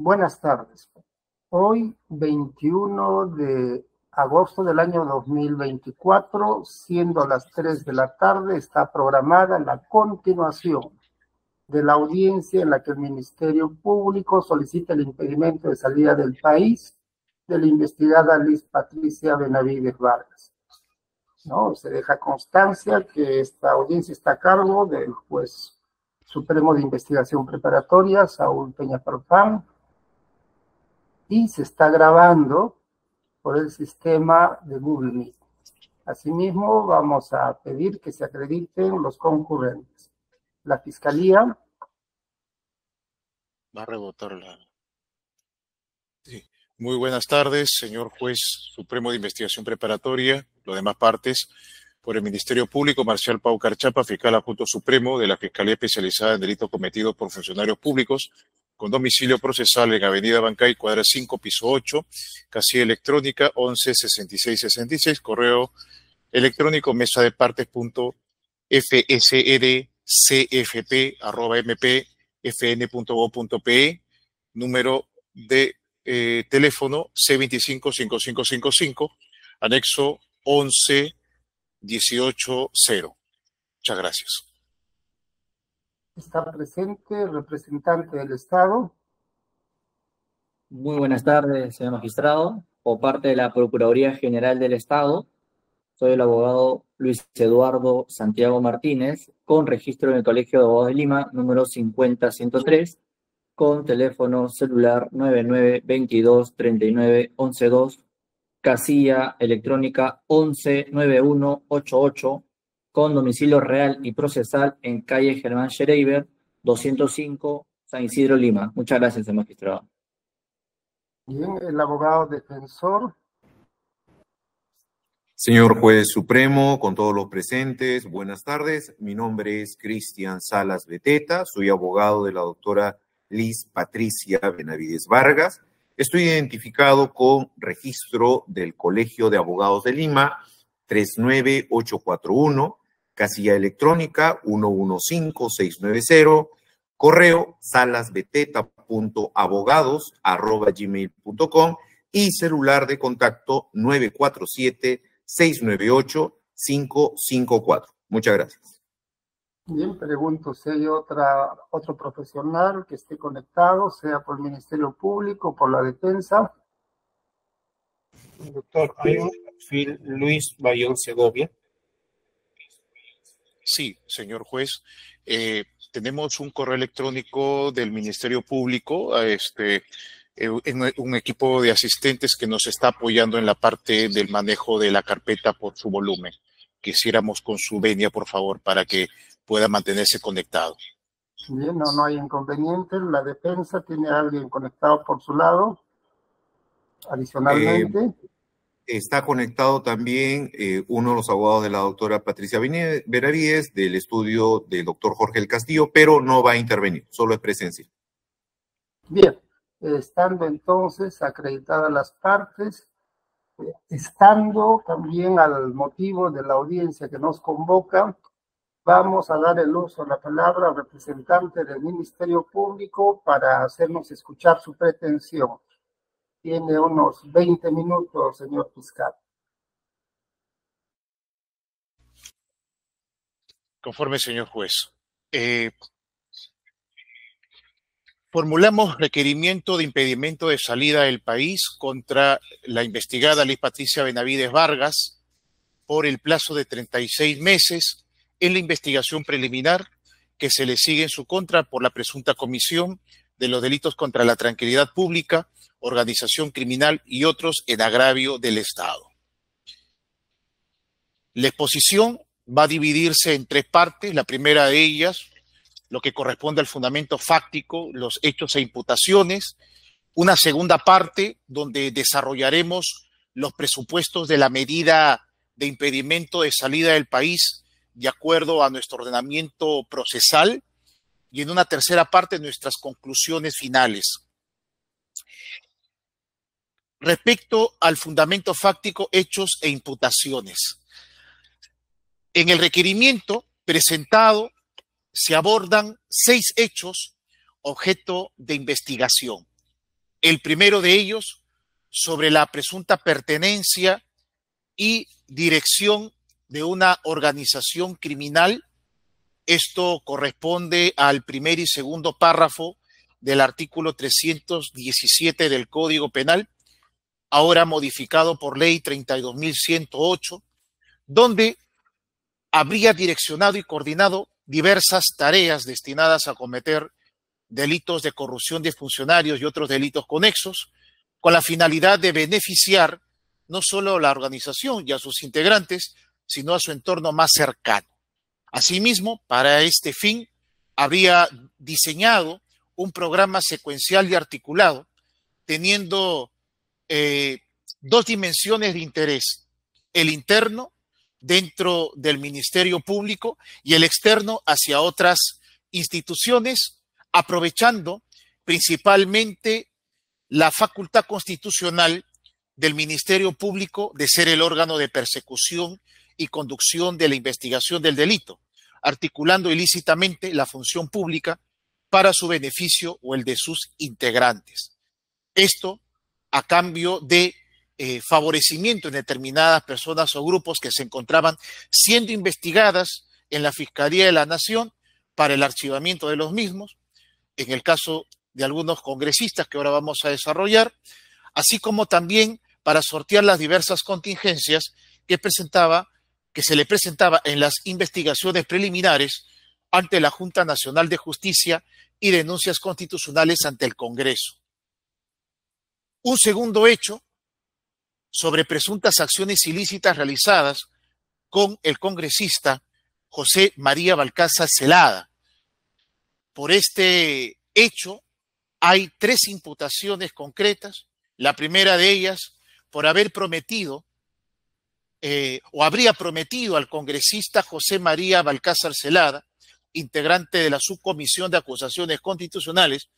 Buenas tardes. Hoy, 21 de agosto del año 2024, siendo las 3 de la tarde, está programada la continuación de la audiencia en la que el Ministerio Público solicita el impedimento de salida del país de la investigada Liz Patricia Benavides Vargas. ¿No? Se deja constancia que esta audiencia está a cargo del juez supremo de investigación preparatoria, Saúl Peña Profán y se está grabando por el sistema de Google Meet. Asimismo, vamos a pedir que se acrediten los concurrentes. La Fiscalía... Va a rebotar la... Sí. Muy buenas tardes, señor juez supremo de investigación preparatoria, los demás partes, por el Ministerio Público, Marcial Pau Carchapa, fiscal adjunto supremo de la Fiscalía Especializada en Delitos Cometidos por Funcionarios Públicos, con domicilio procesal en Avenida Bancay, cuadra 5, piso 8, casilla electrónica 116666, correo electrónico mesa de partes e arroba e, número de eh, teléfono c 25 anexo 11180. Muchas gracias. Está presente representante del Estado. Muy buenas tardes, señor magistrado. Por parte de la Procuraduría General del Estado, soy el abogado Luis Eduardo Santiago Martínez, con registro en el Colegio de Abogados de Lima, número 50103, con teléfono celular 9922 casilla electrónica 119188, con domicilio real y procesal en calle Germán Schreiber, 205, San Isidro, Lima. Muchas gracias, señor magistrado. Bien, el abogado defensor. Señor juez supremo, con todos los presentes, buenas tardes. Mi nombre es Cristian Salas Beteta, soy abogado de la doctora Liz Patricia Benavides Vargas. Estoy identificado con registro del Colegio de Abogados de Lima 39841, casilla electrónica 115690, correo salasbeteta.abogados.gmail.com y celular de contacto 947-698-554. Muchas gracias. Bien, pregunto si hay otra, otro profesional que esté conectado, sea por el Ministerio Público, por la defensa. Doctor, hay Phil Luis Bayón Segovia. Sí, señor juez. Eh, tenemos un correo electrónico del Ministerio Público, este, eh, un equipo de asistentes que nos está apoyando en la parte del manejo de la carpeta por su volumen. Quisiéramos con su venia, por favor, para que pueda mantenerse conectado. Bien, no, no hay inconveniente. La defensa tiene a alguien conectado por su lado. Adicionalmente. Eh, Está conectado también eh, uno de los abogados de la doctora Patricia Benavides del estudio del doctor Jorge El Castillo, pero no va a intervenir, solo es presencia. Bien, estando entonces acreditadas las partes, eh, estando también al motivo de la audiencia que nos convoca, vamos a dar el uso de la palabra al representante del Ministerio Público para hacernos escuchar su pretensión. Tiene unos 20 minutos, señor Fiscal. Conforme, señor juez. Eh, formulamos requerimiento de impedimento de salida del país contra la investigada Liz Patricia Benavides Vargas por el plazo de 36 meses en la investigación preliminar que se le sigue en su contra por la presunta comisión de los delitos contra la tranquilidad pública, organización criminal y otros en agravio del Estado. La exposición va a dividirse en tres partes. La primera de ellas, lo que corresponde al fundamento fáctico, los hechos e imputaciones. Una segunda parte donde desarrollaremos los presupuestos de la medida de impedimento de salida del país de acuerdo a nuestro ordenamiento procesal y en una tercera parte nuestras conclusiones finales. Respecto al fundamento fáctico, hechos e imputaciones. En el requerimiento presentado se abordan seis hechos objeto de investigación. El primero de ellos sobre la presunta pertenencia y dirección de una organización criminal esto corresponde al primer y segundo párrafo del artículo 317 del Código Penal, ahora modificado por ley 32.108, donde habría direccionado y coordinado diversas tareas destinadas a cometer delitos de corrupción de funcionarios y otros delitos conexos, con la finalidad de beneficiar no solo a la organización y a sus integrantes, sino a su entorno más cercano. Asimismo, para este fin, había diseñado un programa secuencial y articulado, teniendo eh, dos dimensiones de interés, el interno dentro del Ministerio Público y el externo hacia otras instituciones, aprovechando principalmente la facultad constitucional del Ministerio Público de ser el órgano de persecución y conducción de la investigación del delito, articulando ilícitamente la función pública para su beneficio o el de sus integrantes. Esto a cambio de eh, favorecimiento en determinadas personas o grupos que se encontraban siendo investigadas en la Fiscalía de la Nación para el archivamiento de los mismos, en el caso de algunos congresistas que ahora vamos a desarrollar, así como también para sortear las diversas contingencias que presentaba que se le presentaba en las investigaciones preliminares ante la Junta Nacional de Justicia y denuncias constitucionales ante el Congreso. Un segundo hecho sobre presuntas acciones ilícitas realizadas con el congresista José María Balcázar Celada. Por este hecho hay tres imputaciones concretas. La primera de ellas por haber prometido eh, o habría prometido al congresista José María Balcázar Celada, integrante de la subcomisión de acusaciones constitucionales,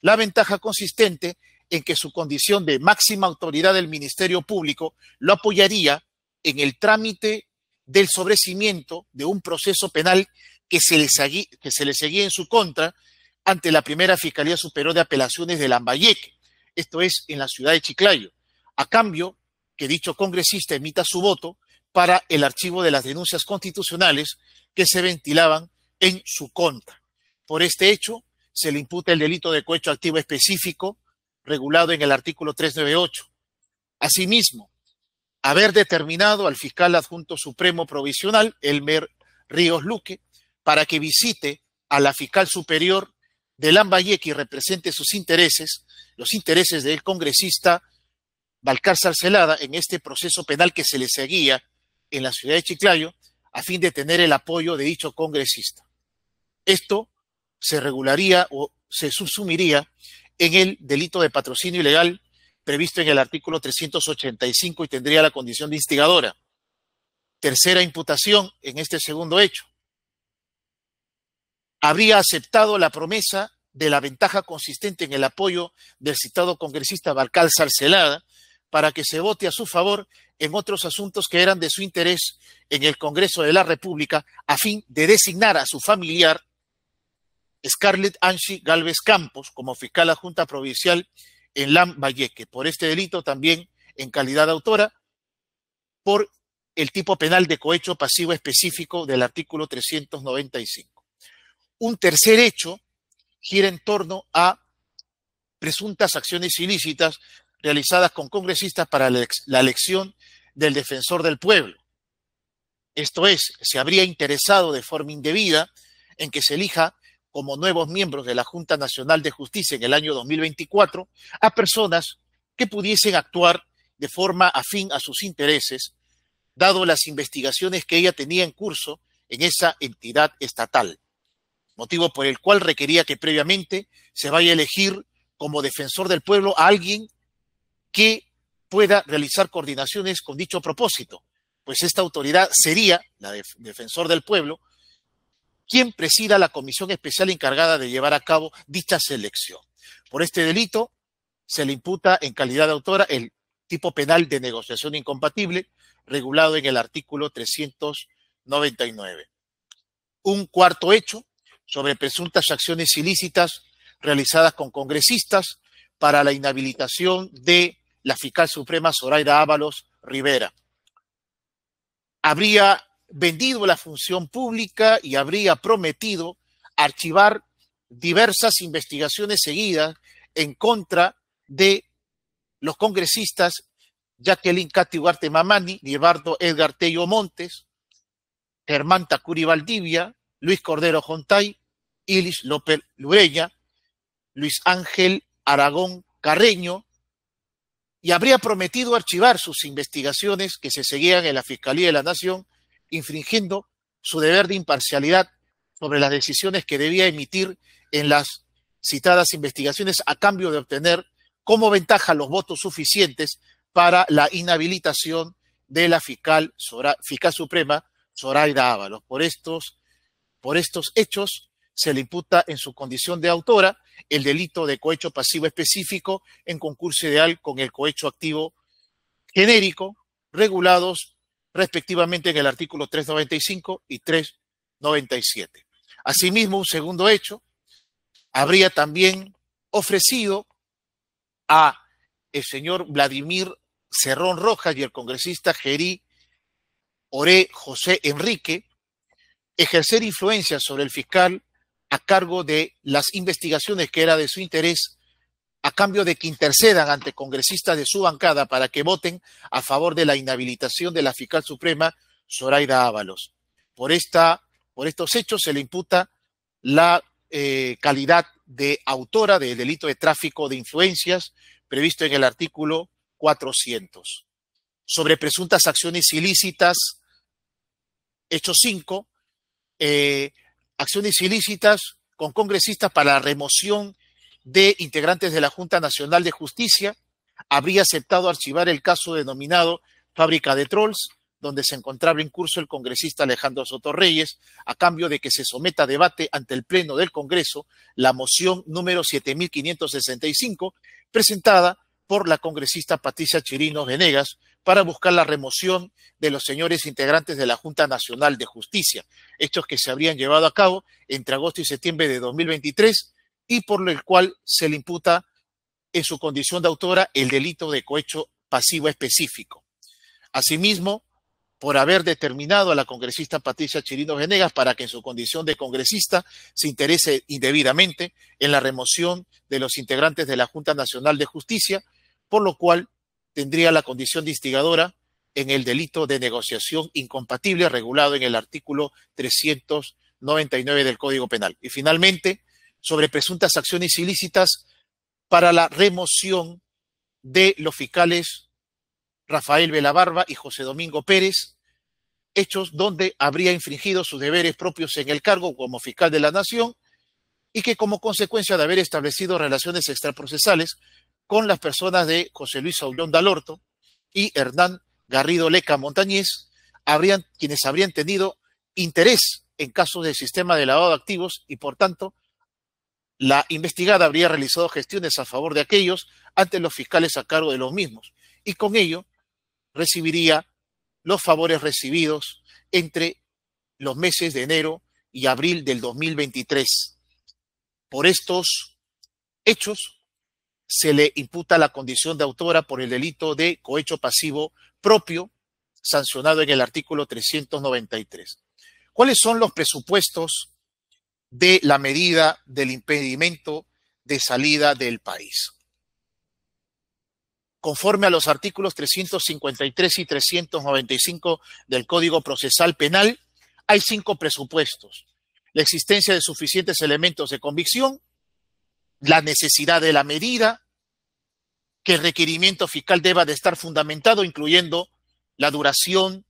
la ventaja consistente en que su condición de máxima autoridad del Ministerio Público lo apoyaría en el trámite del sobrecimiento de un proceso penal que se le, que se le seguía en su contra ante la primera Fiscalía Superior de Apelaciones de Lambayeque, esto es, en la ciudad de Chiclayo, a cambio que dicho congresista emita su voto para el archivo de las denuncias constitucionales que se ventilaban en su contra. Por este hecho, se le imputa el delito de cohecho activo específico regulado en el artículo 398. Asimismo, haber determinado al fiscal adjunto supremo provisional, Elmer Ríos Luque, para que visite a la fiscal superior de Lambayeque y represente sus intereses, los intereses del congresista Balcar sarcelada en este proceso penal que se le seguía en la ciudad de Chiclayo a fin de tener el apoyo de dicho congresista. Esto se regularía o se subsumiría en el delito de patrocinio ilegal previsto en el artículo 385 y tendría la condición de instigadora. Tercera imputación en este segundo hecho. Habría aceptado la promesa de la ventaja consistente en el apoyo del citado congresista Barcal Sarcelada para que se vote a su favor en otros asuntos que eran de su interés en el Congreso de la República a fin de designar a su familiar Scarlett Angie Galvez Campos como fiscal adjunta Provincial en Lambayeque por este delito también en calidad de autora por el tipo penal de cohecho pasivo específico del artículo 395. Un tercer hecho gira en torno a presuntas acciones ilícitas realizadas con congresistas para la elección del defensor del pueblo. Esto es, se habría interesado de forma indebida en que se elija como nuevos miembros de la Junta Nacional de Justicia en el año 2024 a personas que pudiesen actuar de forma afín a sus intereses, dado las investigaciones que ella tenía en curso en esa entidad estatal, motivo por el cual requería que previamente se vaya a elegir como defensor del pueblo a alguien que pueda realizar coordinaciones con dicho propósito, pues esta autoridad sería, la defensor del pueblo, quien presida la comisión especial encargada de llevar a cabo dicha selección. Por este delito se le imputa en calidad de autora el tipo penal de negociación incompatible regulado en el artículo 399. Un cuarto hecho sobre presuntas acciones ilícitas realizadas con congresistas para la inhabilitación de la fiscal suprema Zoraida Ábalos Rivera. Habría vendido la función pública y habría prometido archivar diversas investigaciones seguidas en contra de los congresistas Jacqueline Cati Ugarte Mamani, Libardo Edgar Tello Montes, Germán Tacuri Valdivia, Luis Cordero Jontay, Ilis López Lureña, Luis Ángel Aragón Carreño y habría prometido archivar sus investigaciones que se seguían en la Fiscalía de la Nación, infringiendo su deber de imparcialidad sobre las decisiones que debía emitir en las citadas investigaciones a cambio de obtener como ventaja los votos suficientes para la inhabilitación de la fiscal, fiscal suprema Zoraida Ábalos. Por estos, por estos hechos, se le imputa en su condición de autora el delito de cohecho pasivo específico en concurso ideal con el cohecho activo genérico, regulados respectivamente en el artículo 395 y 397. Asimismo, un segundo hecho habría también ofrecido a el señor Vladimir Cerrón Rojas y el congresista Gerí Oré José Enrique ejercer influencia sobre el fiscal a cargo de las investigaciones que era de su interés a cambio de que intercedan ante congresistas de su bancada para que voten a favor de la inhabilitación de la fiscal suprema Zoraida Ábalos. Por, esta, por estos hechos se le imputa la eh, calidad de autora del delito de tráfico de influencias previsto en el artículo 400. Sobre presuntas acciones ilícitas, hecho 5, eh, acciones ilícitas con congresistas para la remoción de integrantes de la Junta Nacional de Justicia, habría aceptado archivar el caso denominado Fábrica de Trolls, donde se encontraba en curso el congresista Alejandro Sotorreyes, a cambio de que se someta a debate ante el Pleno del Congreso la moción número 7565, presentada por la congresista Patricia Chirino Venegas, para buscar la remoción de los señores integrantes de la Junta Nacional de Justicia, hechos que se habrían llevado a cabo entre agosto y septiembre de 2023 y por el cual se le imputa en su condición de autora el delito de cohecho pasivo específico. Asimismo, por haber determinado a la congresista Patricia Chirino Venegas para que en su condición de congresista se interese indebidamente en la remoción de los integrantes de la Junta Nacional de Justicia, por lo cual tendría la condición de instigadora en el delito de negociación incompatible regulado en el artículo 399 del Código Penal. Y finalmente, sobre presuntas acciones ilícitas para la remoción de los fiscales Rafael Velabarba y José Domingo Pérez, hechos donde habría infringido sus deberes propios en el cargo como fiscal de la Nación y que como consecuencia de haber establecido relaciones extraprocesales con las personas de José Luis Aullón Dalorto y Hernán Garrido Leca Montañez, habrían, quienes habrían tenido interés en casos del sistema de lavado de activos y, por tanto, la investigada habría realizado gestiones a favor de aquellos ante los fiscales a cargo de los mismos y con ello recibiría los favores recibidos entre los meses de enero y abril del 2023. Por estos hechos, se le imputa la condición de autora por el delito de cohecho pasivo propio sancionado en el artículo 393. ¿Cuáles son los presupuestos de la medida del impedimento de salida del país? Conforme a los artículos 353 y 395 del Código Procesal Penal, hay cinco presupuestos. La existencia de suficientes elementos de convicción, la necesidad de la medida, que el requerimiento fiscal deba de estar fundamentado, incluyendo la duración,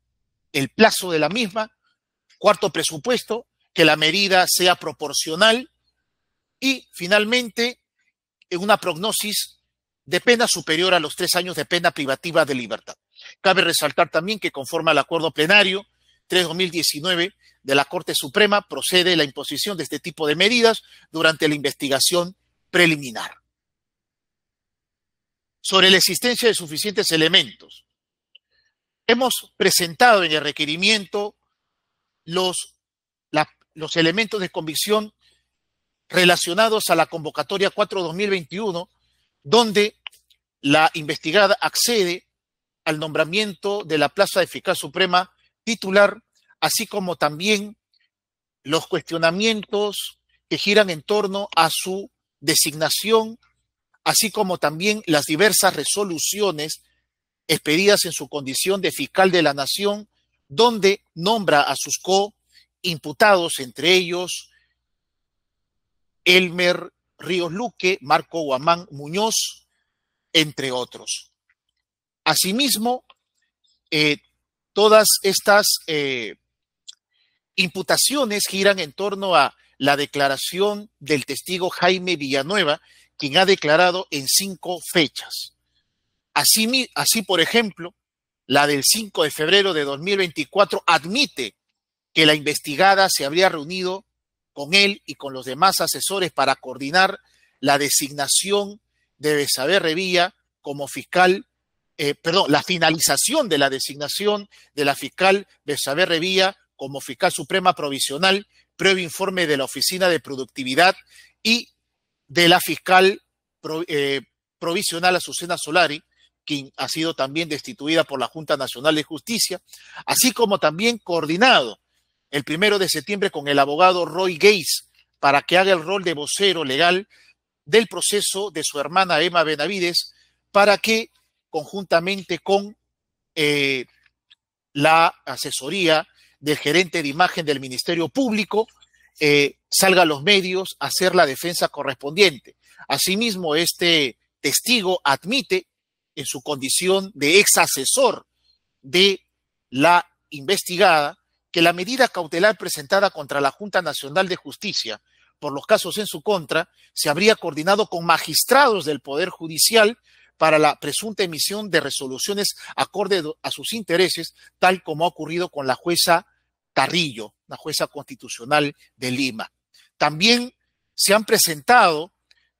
el plazo de la misma. Cuarto presupuesto, que la medida sea proporcional. Y finalmente, una prognosis de pena superior a los tres años de pena privativa de libertad. Cabe resaltar también que conforme al acuerdo plenario 3-2019 de la Corte Suprema procede la imposición de este tipo de medidas durante la investigación preliminar sobre la existencia de suficientes elementos. Hemos presentado en el requerimiento los, los elementos de convicción relacionados a la convocatoria 4-2021, donde la investigada accede al nombramiento de la Plaza de Fiscal Suprema titular, así como también los cuestionamientos que giran en torno a su designación, así como también las diversas resoluciones expedidas en su condición de fiscal de la nación, donde nombra a sus co-imputados, entre ellos Elmer Ríos Luque, Marco Guamán Muñoz, entre otros. Asimismo, eh, todas estas eh, imputaciones giran en torno a la declaración del testigo Jaime Villanueva, quien ha declarado en cinco fechas. Así, así, por ejemplo, la del 5 de febrero de 2024 admite que la investigada se habría reunido con él y con los demás asesores para coordinar la designación de Besaber Revía como fiscal, eh, perdón, la finalización de la designación de la fiscal Besaber Revía como fiscal suprema provisional previo informe de la Oficina de Productividad y de la fiscal eh, provisional Azucena Solari, quien ha sido también destituida por la Junta Nacional de Justicia, así como también coordinado el primero de septiembre con el abogado Roy Gates para que haga el rol de vocero legal del proceso de su hermana Emma Benavides para que conjuntamente con eh, la asesoría del gerente de imagen del Ministerio Público, eh, salga a los medios a hacer la defensa correspondiente. Asimismo, este testigo admite en su condición de ex asesor de la investigada que la medida cautelar presentada contra la Junta Nacional de Justicia por los casos en su contra se habría coordinado con magistrados del Poder Judicial para la presunta emisión de resoluciones acorde a sus intereses, tal como ha ocurrido con la jueza Carrillo, la jueza constitucional de Lima. También se han presentado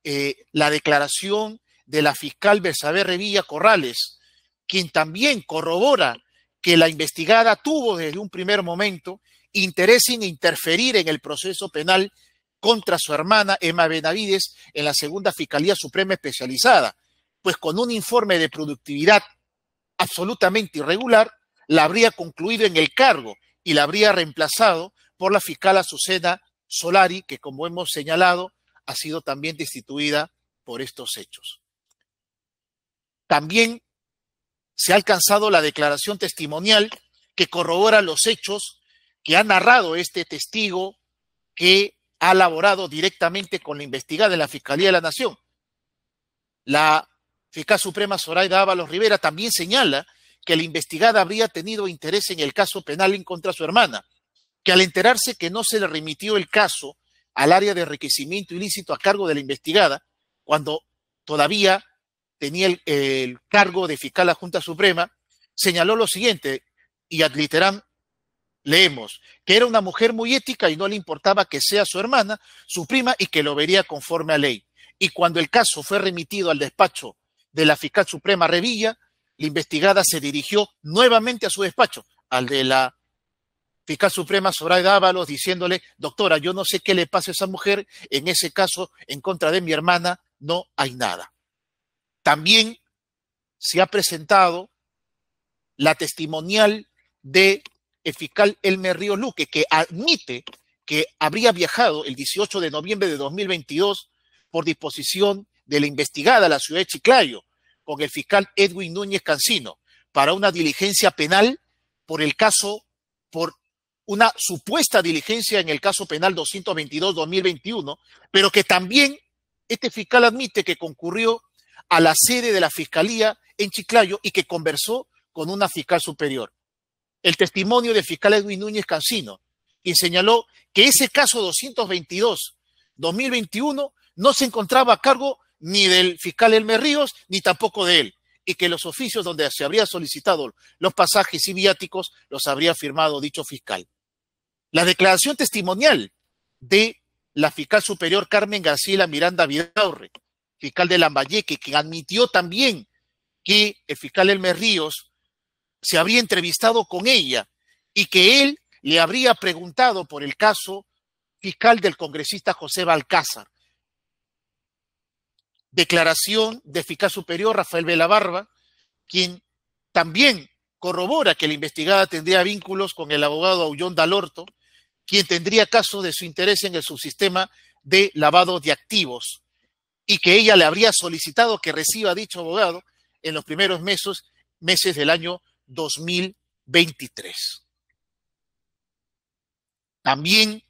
eh, la declaración de la fiscal Bersabe Revilla Corrales, quien también corrobora que la investigada tuvo desde un primer momento interés en interferir en el proceso penal contra su hermana Emma Benavides en la Segunda Fiscalía Suprema Especializada, pues con un informe de productividad absolutamente irregular, la habría concluido en el cargo y la habría reemplazado por la fiscal Azucena Solari, que como hemos señalado, ha sido también destituida por estos hechos. También se ha alcanzado la declaración testimonial que corrobora los hechos que ha narrado este testigo que ha laborado directamente con la investigada de la Fiscalía de la Nación. La fiscal suprema Zoraida Ábalos Rivera también señala que la investigada habría tenido interés en el caso penal en contra de su hermana, que al enterarse que no se le remitió el caso al área de enriquecimiento ilícito a cargo de la investigada, cuando todavía tenía el, cargo de fiscal a la Junta Suprema, señaló lo siguiente, y ad literam leemos, que era una mujer muy ética y no le importaba que sea su hermana, su prima, y que lo vería conforme a ley. Y cuando el caso fue remitido al despacho de la fiscal suprema Revilla, la investigada se dirigió nuevamente a su despacho, al de la fiscal suprema Soraya Ábalos, diciéndole, doctora, yo no sé qué le pasa a esa mujer, en ese caso, en contra de mi hermana, no hay nada. También se ha presentado la testimonial de el fiscal Elmer Río Luque, que admite que habría viajado el 18 de noviembre de 2022 por disposición de la investigada la ciudad de Chiclayo con el fiscal Edwin Núñez Cancino para una diligencia penal por el caso, por una supuesta diligencia en el caso penal 222-2021, pero que también este fiscal admite que concurrió a la sede de la fiscalía en Chiclayo y que conversó con una fiscal superior. El testimonio del fiscal Edwin Núñez Cancino, quien señaló que ese caso 222-2021 no se encontraba a cargo ni del fiscal Elmer Ríos, ni tampoco de él, y que los oficios donde se habría solicitado los pasajes y viáticos los habría firmado dicho fiscal. La declaración testimonial de la fiscal superior Carmen García Miranda Vidaurre, fiscal de Lambayeque, que admitió también que el fiscal Elmer Ríos se habría entrevistado con ella y que él le habría preguntado por el caso fiscal del congresista José Balcázar declaración de eficaz superior Rafael Velabarba, quien también corrobora que la investigada tendría vínculos con el abogado Aullón Dalorto, quien tendría caso de su interés en el subsistema de lavado de activos y que ella le habría solicitado que reciba dicho abogado en los primeros meses, meses del año 2023. También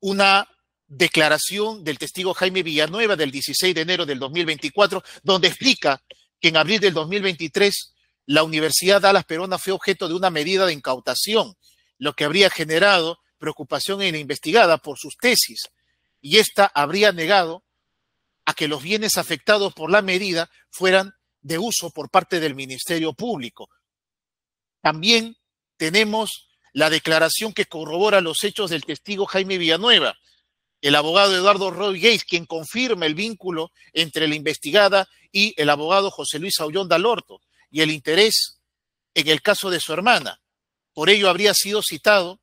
una declaración del testigo Jaime Villanueva del 16 de enero del 2024, donde explica que en abril del 2023 la Universidad Alas Perona fue objeto de una medida de incautación, lo que habría generado preocupación en la investigada por sus tesis, y esta habría negado a que los bienes afectados por la medida fueran de uso por parte del Ministerio Público. También tenemos la declaración que corrobora los hechos del testigo Jaime Villanueva, el abogado Eduardo Roy Gates, quien confirma el vínculo entre la investigada y el abogado José Luis Aullón Dalorto y el interés en el caso de su hermana. Por ello habría sido citado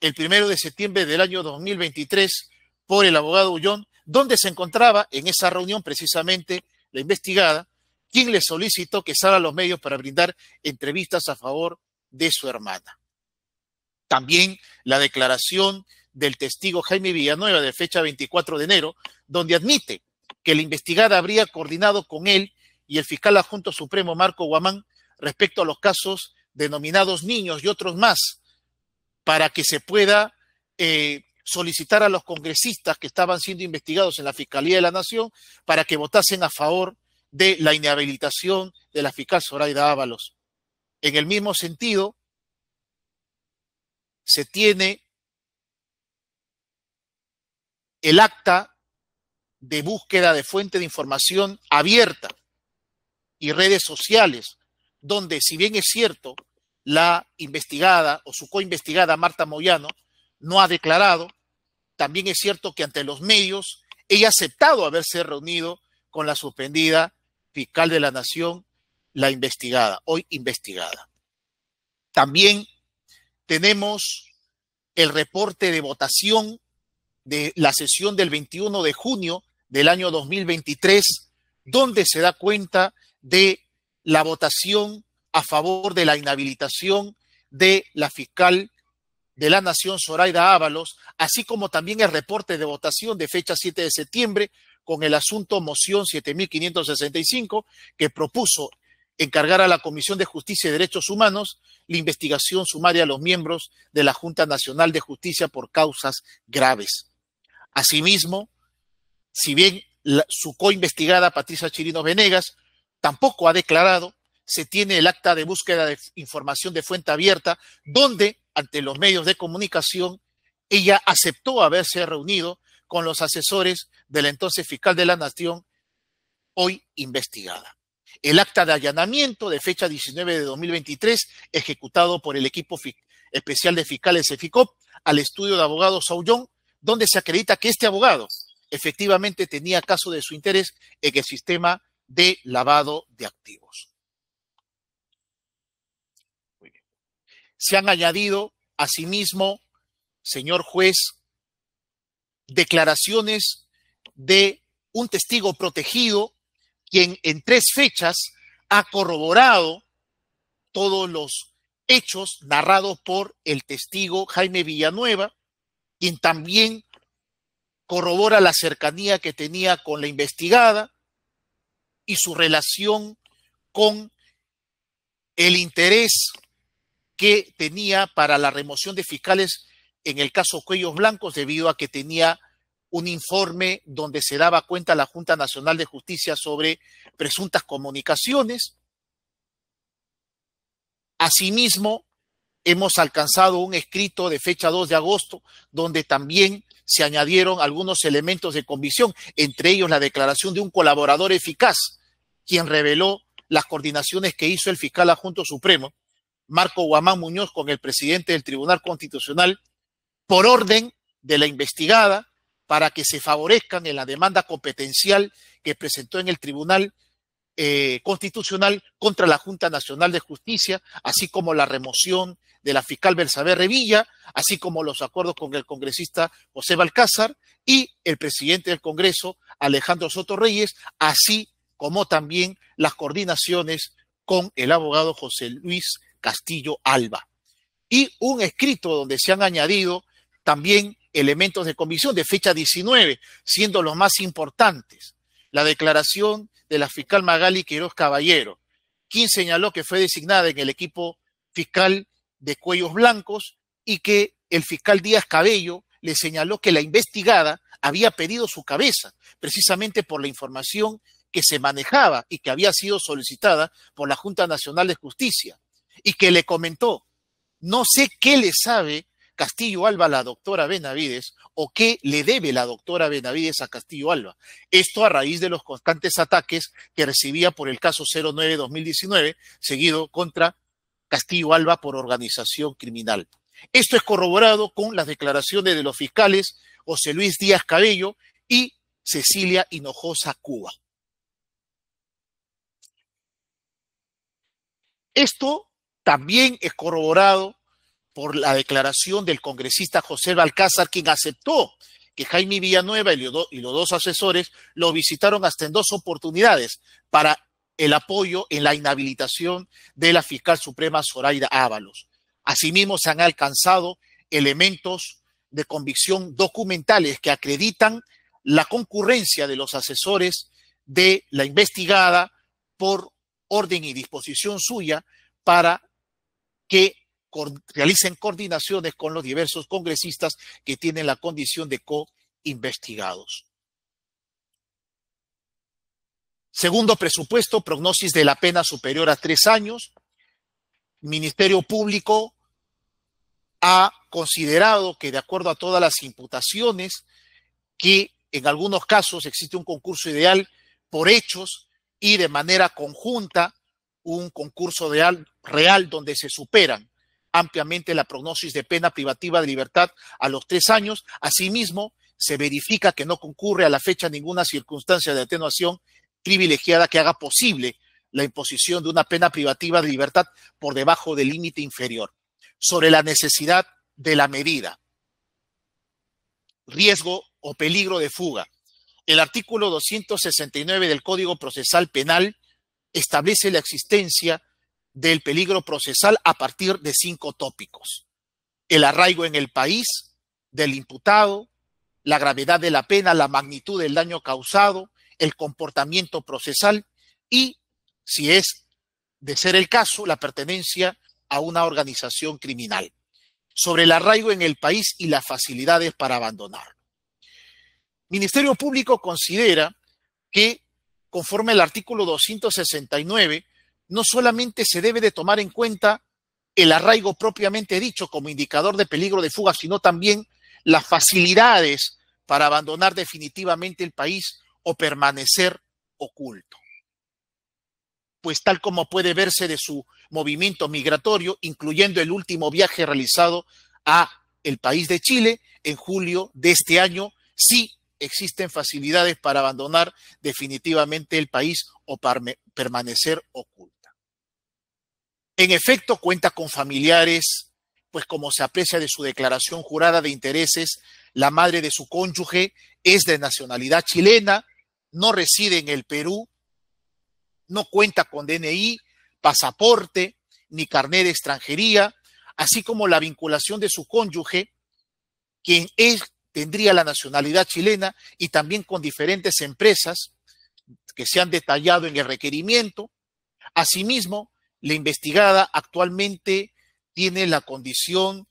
el primero de septiembre del año 2023 por el abogado Ullón, donde se encontraba en esa reunión precisamente la investigada, quien le solicitó que salga a los medios para brindar entrevistas a favor de su hermana. También la declaración del testigo Jaime Villanueva de fecha 24 de enero, donde admite que la investigada habría coordinado con él y el fiscal adjunto supremo Marco Guamán respecto a los casos denominados niños y otros más, para que se pueda eh, solicitar a los congresistas que estaban siendo investigados en la Fiscalía de la Nación para que votasen a favor de la inhabilitación de la fiscal Zoraida Ábalos. En el mismo sentido, se tiene el acta de búsqueda de fuente de información abierta y redes sociales, donde si bien es cierto, la investigada o su coinvestigada Marta Moyano no ha declarado, también es cierto que ante los medios ella ha aceptado haberse reunido con la suspendida fiscal de la nación, la investigada, hoy investigada. También tenemos el reporte de votación de la sesión del 21 de junio del año 2023, donde se da cuenta de la votación a favor de la inhabilitación de la fiscal de la Nación, Zoraida Ábalos, así como también el reporte de votación de fecha 7 de septiembre con el asunto moción 7565 que propuso encargar a la Comisión de Justicia y Derechos Humanos la investigación sumaria a los miembros de la Junta Nacional de Justicia por causas graves. Asimismo, si bien su coinvestigada Patricia Chirino Venegas tampoco ha declarado, se tiene el acta de búsqueda de información de fuente abierta, donde ante los medios de comunicación ella aceptó haberse reunido con los asesores del entonces fiscal de la Nación, hoy investigada. El acta de allanamiento de fecha 19 de 2023, ejecutado por el equipo especial de fiscales EFICOP al estudio de abogados Saullón, donde se acredita que este abogado efectivamente tenía caso de su interés en el sistema de lavado de activos. Se han añadido, asimismo, señor juez, declaraciones de un testigo protegido, quien en tres fechas ha corroborado todos los hechos narrados por el testigo Jaime Villanueva, quien también corrobora la cercanía que tenía con la investigada y su relación con el interés que tenía para la remoción de fiscales en el caso Cuellos Blancos debido a que tenía un informe donde se daba cuenta la Junta Nacional de Justicia sobre presuntas comunicaciones. Asimismo, hemos alcanzado un escrito de fecha 2 de agosto, donde también se añadieron algunos elementos de convicción, entre ellos la declaración de un colaborador eficaz, quien reveló las coordinaciones que hizo el fiscal adjunto supremo, Marco Guamán Muñoz, con el presidente del Tribunal Constitucional, por orden de la investigada, para que se favorezcan en la demanda competencial que presentó en el tribunal eh, constitucional contra la Junta Nacional de Justicia, así como la remoción de la fiscal Bersaber Revilla, así como los acuerdos con el congresista José Balcázar y el presidente del Congreso, Alejandro Soto Reyes, así como también las coordinaciones con el abogado José Luis Castillo Alba. Y un escrito donde se han añadido también elementos de comisión de fecha 19, siendo los más importantes la declaración de la fiscal Magali Quiroz Caballero, quien señaló que fue designada en el equipo fiscal de cuellos blancos y que el fiscal Díaz Cabello le señaló que la investigada había pedido su cabeza, precisamente por la información que se manejaba y que había sido solicitada por la Junta Nacional de Justicia, y que le comentó, no sé qué le sabe Castillo Alba la doctora Benavides o qué le debe la doctora Benavides a Castillo Alba. Esto a raíz de los constantes ataques que recibía por el caso 09-2019, seguido contra Castillo Alba por organización criminal. Esto es corroborado con las declaraciones de los fiscales José Luis Díaz Cabello y Cecilia Hinojosa Cuba. Esto también es corroborado por la declaración del congresista José Balcázar, quien aceptó que Jaime Villanueva y los dos asesores lo visitaron hasta en dos oportunidades para el apoyo en la inhabilitación de la fiscal suprema Zoraida Ábalos. Asimismo, se han alcanzado elementos de convicción documentales que acreditan la concurrencia de los asesores de la investigada por orden y disposición suya para que realicen coordinaciones con los diversos congresistas que tienen la condición de co-investigados. Segundo presupuesto, prognosis de la pena superior a tres años. Ministerio Público ha considerado que de acuerdo a todas las imputaciones, que en algunos casos existe un concurso ideal por hechos y de manera conjunta un concurso real donde se superan ampliamente la prognosis de pena privativa de libertad a los tres años. Asimismo, se verifica que no concurre a la fecha ninguna circunstancia de atenuación privilegiada que haga posible la imposición de una pena privativa de libertad por debajo del límite inferior. Sobre la necesidad de la medida, riesgo o peligro de fuga. El artículo 269 del Código Procesal Penal establece la existencia del peligro procesal a partir de cinco tópicos. El arraigo en el país del imputado, la gravedad de la pena, la magnitud del daño causado, el comportamiento procesal y, si es de ser el caso, la pertenencia a una organización criminal. Sobre el arraigo en el país y las facilidades para abandonarlo. Ministerio Público considera que, conforme al artículo 269, no solamente se debe de tomar en cuenta el arraigo propiamente dicho como indicador de peligro de fuga, sino también las facilidades para abandonar definitivamente el país o permanecer oculto. Pues tal como puede verse de su movimiento migratorio, incluyendo el último viaje realizado a el país de Chile en julio de este año, sí existen facilidades para abandonar definitivamente el país o permanecer oculto. En efecto, cuenta con familiares, pues como se aprecia de su declaración jurada de intereses, la madre de su cónyuge es de nacionalidad chilena, no reside en el Perú, no cuenta con DNI, pasaporte, ni carnet de extranjería, así como la vinculación de su cónyuge, quien tendría la nacionalidad chilena y también con diferentes empresas que se han detallado en el requerimiento. Asimismo, la investigada actualmente tiene la condición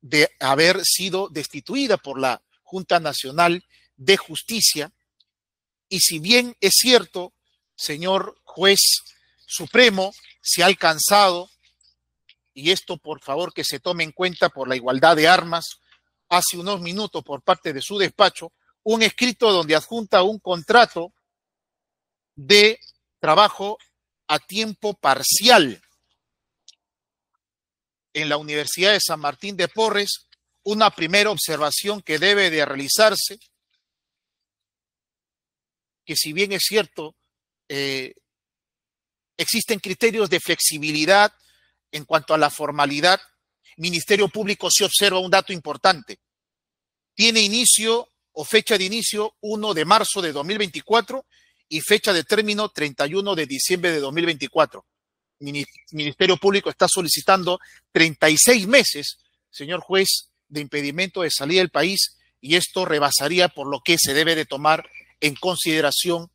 de haber sido destituida por la Junta Nacional de Justicia. Y si bien es cierto, señor juez supremo, se ha alcanzado, y esto por favor que se tome en cuenta por la igualdad de armas, hace unos minutos por parte de su despacho, un escrito donde adjunta un contrato de trabajo a tiempo parcial en la Universidad de San Martín de Porres, una primera observación que debe de realizarse, que si bien es cierto, eh, existen criterios de flexibilidad en cuanto a la formalidad, Ministerio Público se observa un dato importante. Tiene inicio o fecha de inicio 1 de marzo de 2024 y fecha de término 31 de diciembre de 2024. Ministerio Público está solicitando 36 meses, señor juez, de impedimento de salida del país y esto rebasaría por lo que se debe de tomar en consideración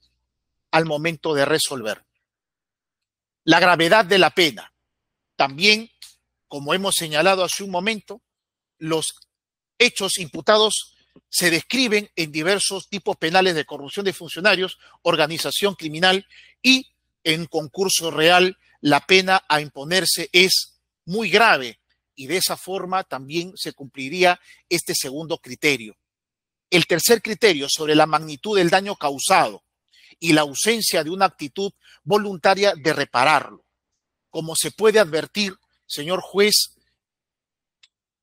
al momento de resolver. La gravedad de la pena. También, como hemos señalado hace un momento, los hechos imputados se describen en diversos tipos penales de corrupción de funcionarios, organización criminal y en concurso real la pena a imponerse es muy grave y de esa forma también se cumpliría este segundo criterio. El tercer criterio sobre la magnitud del daño causado y la ausencia de una actitud voluntaria de repararlo. Como se puede advertir, señor juez,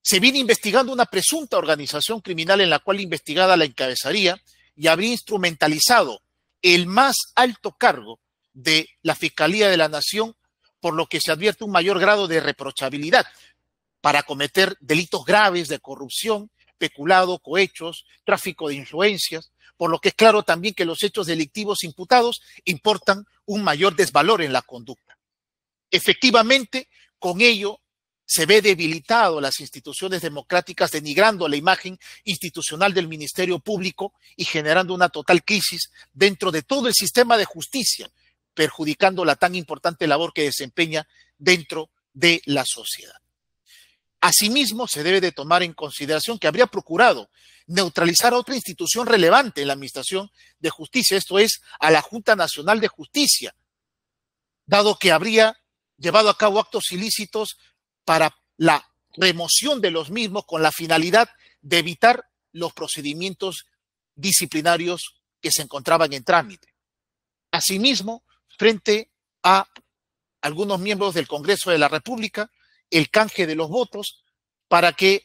se viene investigando una presunta organización criminal en la cual investigada la encabezaría y habría instrumentalizado el más alto cargo de la Fiscalía de la Nación, por lo que se advierte un mayor grado de reprochabilidad para cometer delitos graves de corrupción, peculado, cohechos, tráfico de influencias, por lo que es claro también que los hechos delictivos imputados importan un mayor desvalor en la conducta. Efectivamente, con ello se ve debilitado las instituciones democráticas denigrando la imagen institucional del Ministerio Público y generando una total crisis dentro de todo el sistema de justicia, perjudicando la tan importante labor que desempeña dentro de la sociedad. Asimismo, se debe de tomar en consideración que habría procurado neutralizar a otra institución relevante en la Administración de Justicia, esto es, a la Junta Nacional de Justicia, dado que habría llevado a cabo actos ilícitos para la remoción de los mismos con la finalidad de evitar los procedimientos disciplinarios que se encontraban en trámite. Asimismo, frente a algunos miembros del Congreso de la República, el canje de los votos para que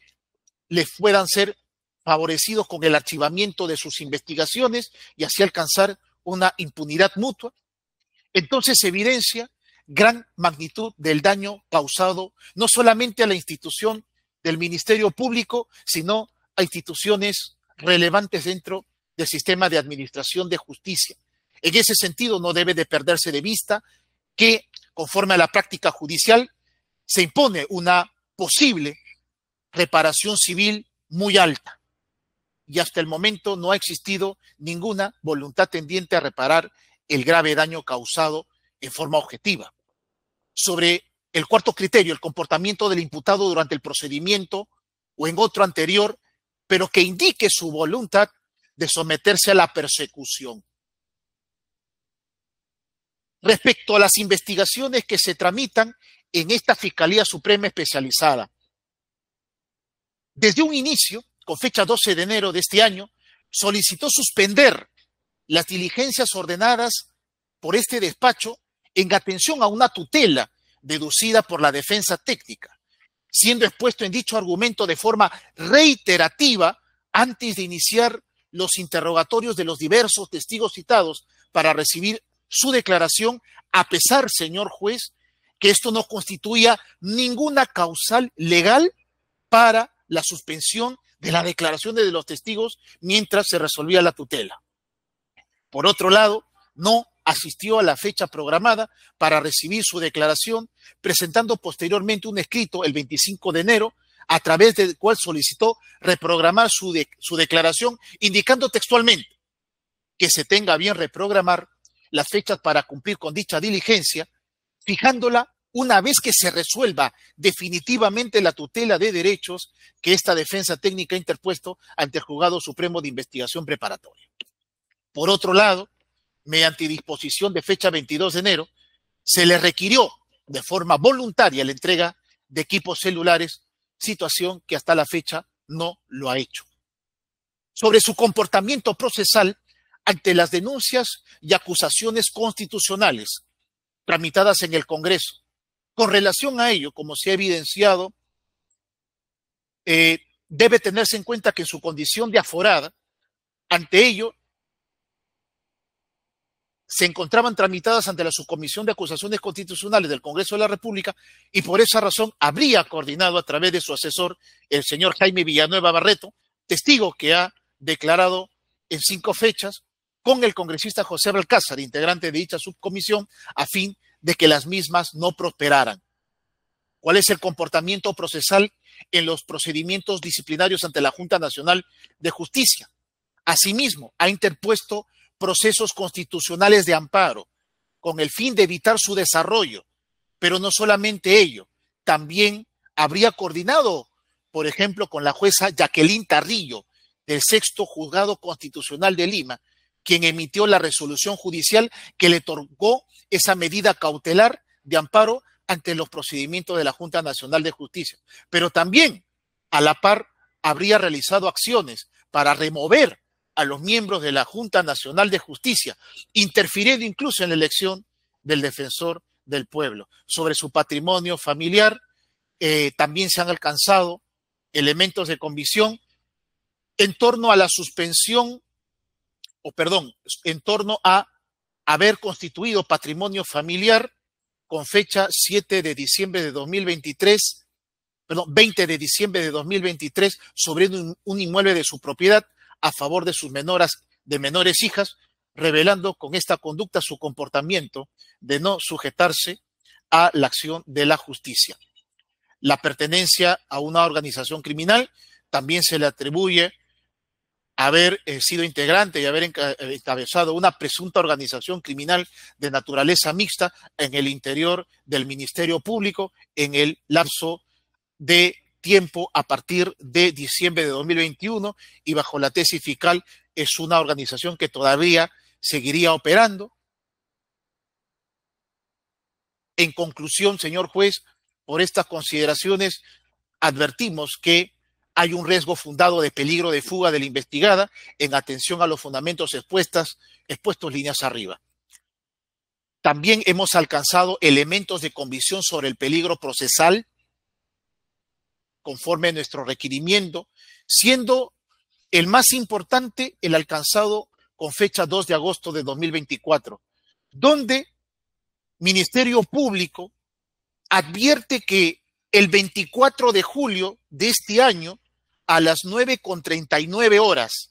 les puedan ser favorecidos con el archivamiento de sus investigaciones y así alcanzar una impunidad mutua. Entonces evidencia gran magnitud del daño causado no solamente a la institución del Ministerio Público, sino a instituciones relevantes dentro del sistema de administración de justicia. En ese sentido, no debe de perderse de vista que, conforme a la práctica judicial, se impone una posible reparación civil muy alta. Y hasta el momento no ha existido ninguna voluntad tendiente a reparar el grave daño causado en forma objetiva sobre el cuarto criterio, el comportamiento del imputado durante el procedimiento o en otro anterior, pero que indique su voluntad de someterse a la persecución. Respecto a las investigaciones que se tramitan en esta Fiscalía Suprema Especializada, desde un inicio, con fecha 12 de enero de este año, solicitó suspender las diligencias ordenadas por este despacho en atención a una tutela deducida por la defensa técnica, siendo expuesto en dicho argumento de forma reiterativa antes de iniciar los interrogatorios de los diversos testigos citados para recibir su declaración, a pesar, señor juez, que esto no constituía ninguna causal legal para la suspensión de la declaración de los testigos mientras se resolvía la tutela. Por otro lado, no asistió a la fecha programada para recibir su declaración, presentando posteriormente un escrito el 25 de enero, a través del cual solicitó reprogramar su, su declaración, indicando textualmente que se tenga bien reprogramar las fechas para cumplir con dicha diligencia, fijándola una vez que se resuelva definitivamente la tutela de derechos que esta defensa técnica ha interpuesto ante el Juzgado Supremo de Investigación Preparatoria. Por otro lado, mediante disposición de fecha 22 de enero, se le requirió de forma voluntaria la entrega de equipos celulares, situación que hasta la fecha no lo ha hecho. Sobre su comportamiento procesal ante las denuncias y acusaciones constitucionales tramitadas en el Congreso. Con relación a ello, como se ha evidenciado, eh, debe tenerse en cuenta que en su condición de aforada, ante ello, se encontraban tramitadas ante la Subcomisión de Acusaciones Constitucionales del Congreso de la República y por esa razón habría coordinado a través de su asesor, el señor Jaime Villanueva Barreto, testigo que ha declarado en cinco fechas con el congresista José Balcázar, integrante de dicha subcomisión, a fin de que las mismas no prosperaran. ¿Cuál es el comportamiento procesal en los procedimientos disciplinarios ante la Junta Nacional de Justicia? Asimismo, ha interpuesto procesos constitucionales de amparo con el fin de evitar su desarrollo, pero no solamente ello, también habría coordinado, por ejemplo, con la jueza Jacqueline Tarrillo del sexto juzgado constitucional de Lima, quien emitió la resolución judicial que le otorgó esa medida cautelar de amparo ante los procedimientos de la Junta Nacional de Justicia. Pero también, a la par, habría realizado acciones para remover a los miembros de la Junta Nacional de Justicia, interfiriendo incluso en la elección del defensor del pueblo. Sobre su patrimonio familiar eh, también se han alcanzado elementos de convicción en torno a la suspensión, o perdón, en torno a haber constituido patrimonio familiar con fecha 7 de diciembre de 2023, perdón, 20 de diciembre de 2023 sobre un inmueble de su propiedad a favor de sus menoras, de menores hijas, revelando con esta conducta su comportamiento de no sujetarse a la acción de la justicia. La pertenencia a una organización criminal también se le atribuye haber eh, sido integrante y haber eh, encabezado una presunta organización criminal de naturaleza mixta en el interior del Ministerio Público en el lapso de tiempo a partir de diciembre de 2021 y bajo la tesis fiscal es una organización que todavía seguiría operando. En conclusión, señor juez, por estas consideraciones advertimos que hay un riesgo fundado de peligro de fuga de la investigada en atención a los fundamentos expuestas, expuestos líneas arriba. También hemos alcanzado elementos de convicción sobre el peligro procesal conforme a nuestro requerimiento, siendo el más importante el alcanzado con fecha 2 de agosto de 2024, donde Ministerio Público advierte que el 24 de julio de este año, a las 9.39 horas,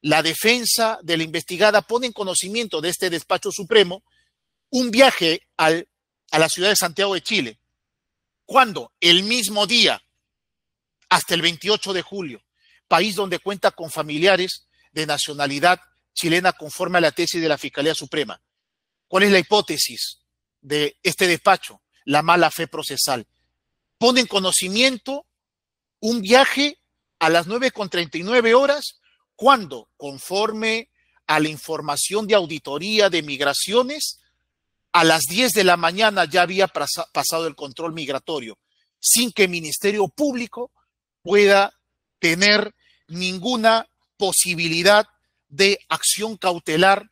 la defensa de la investigada pone en conocimiento de este despacho supremo un viaje al, a la ciudad de Santiago de Chile, ¿Cuándo? El mismo día, hasta el 28 de julio, país donde cuenta con familiares de nacionalidad chilena conforme a la tesis de la Fiscalía Suprema. ¿Cuál es la hipótesis de este despacho? La mala fe procesal. Pone en conocimiento un viaje a las 9.39 horas cuando, conforme a la información de auditoría de migraciones, a las 10 de la mañana ya había pasado el control migratorio, sin que el Ministerio Público pueda tener ninguna posibilidad de acción cautelar,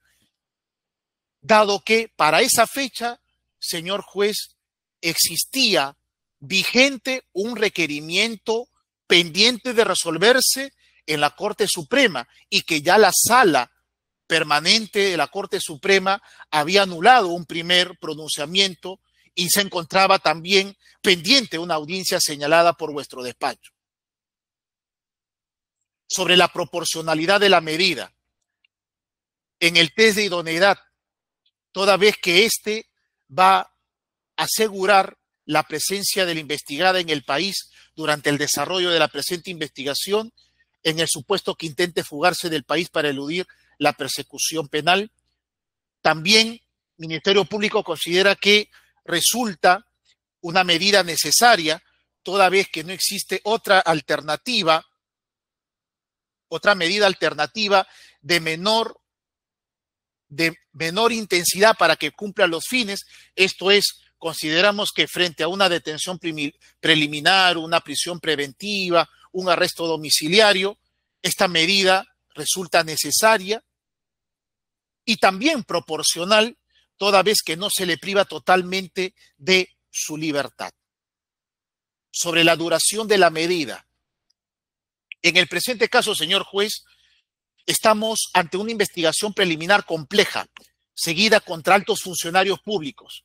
dado que para esa fecha, señor juez, existía vigente un requerimiento pendiente de resolverse en la Corte Suprema y que ya la sala permanente de la Corte Suprema había anulado un primer pronunciamiento y se encontraba también pendiente una audiencia señalada por vuestro despacho. Sobre la proporcionalidad de la medida en el test de idoneidad, toda vez que éste va a asegurar la presencia de la investigada en el país durante el desarrollo de la presente investigación, en el supuesto que intente fugarse del país para eludir la persecución penal. También el Ministerio Público considera que resulta una medida necesaria toda vez que no existe otra alternativa, otra medida alternativa de menor de menor intensidad para que cumpla los fines, esto es, consideramos que frente a una detención preliminar, una prisión preventiva, un arresto domiciliario, esta medida resulta necesaria y también proporcional, toda vez que no se le priva totalmente de su libertad. Sobre la duración de la medida. En el presente caso, señor juez, estamos ante una investigación preliminar compleja, seguida contra altos funcionarios públicos,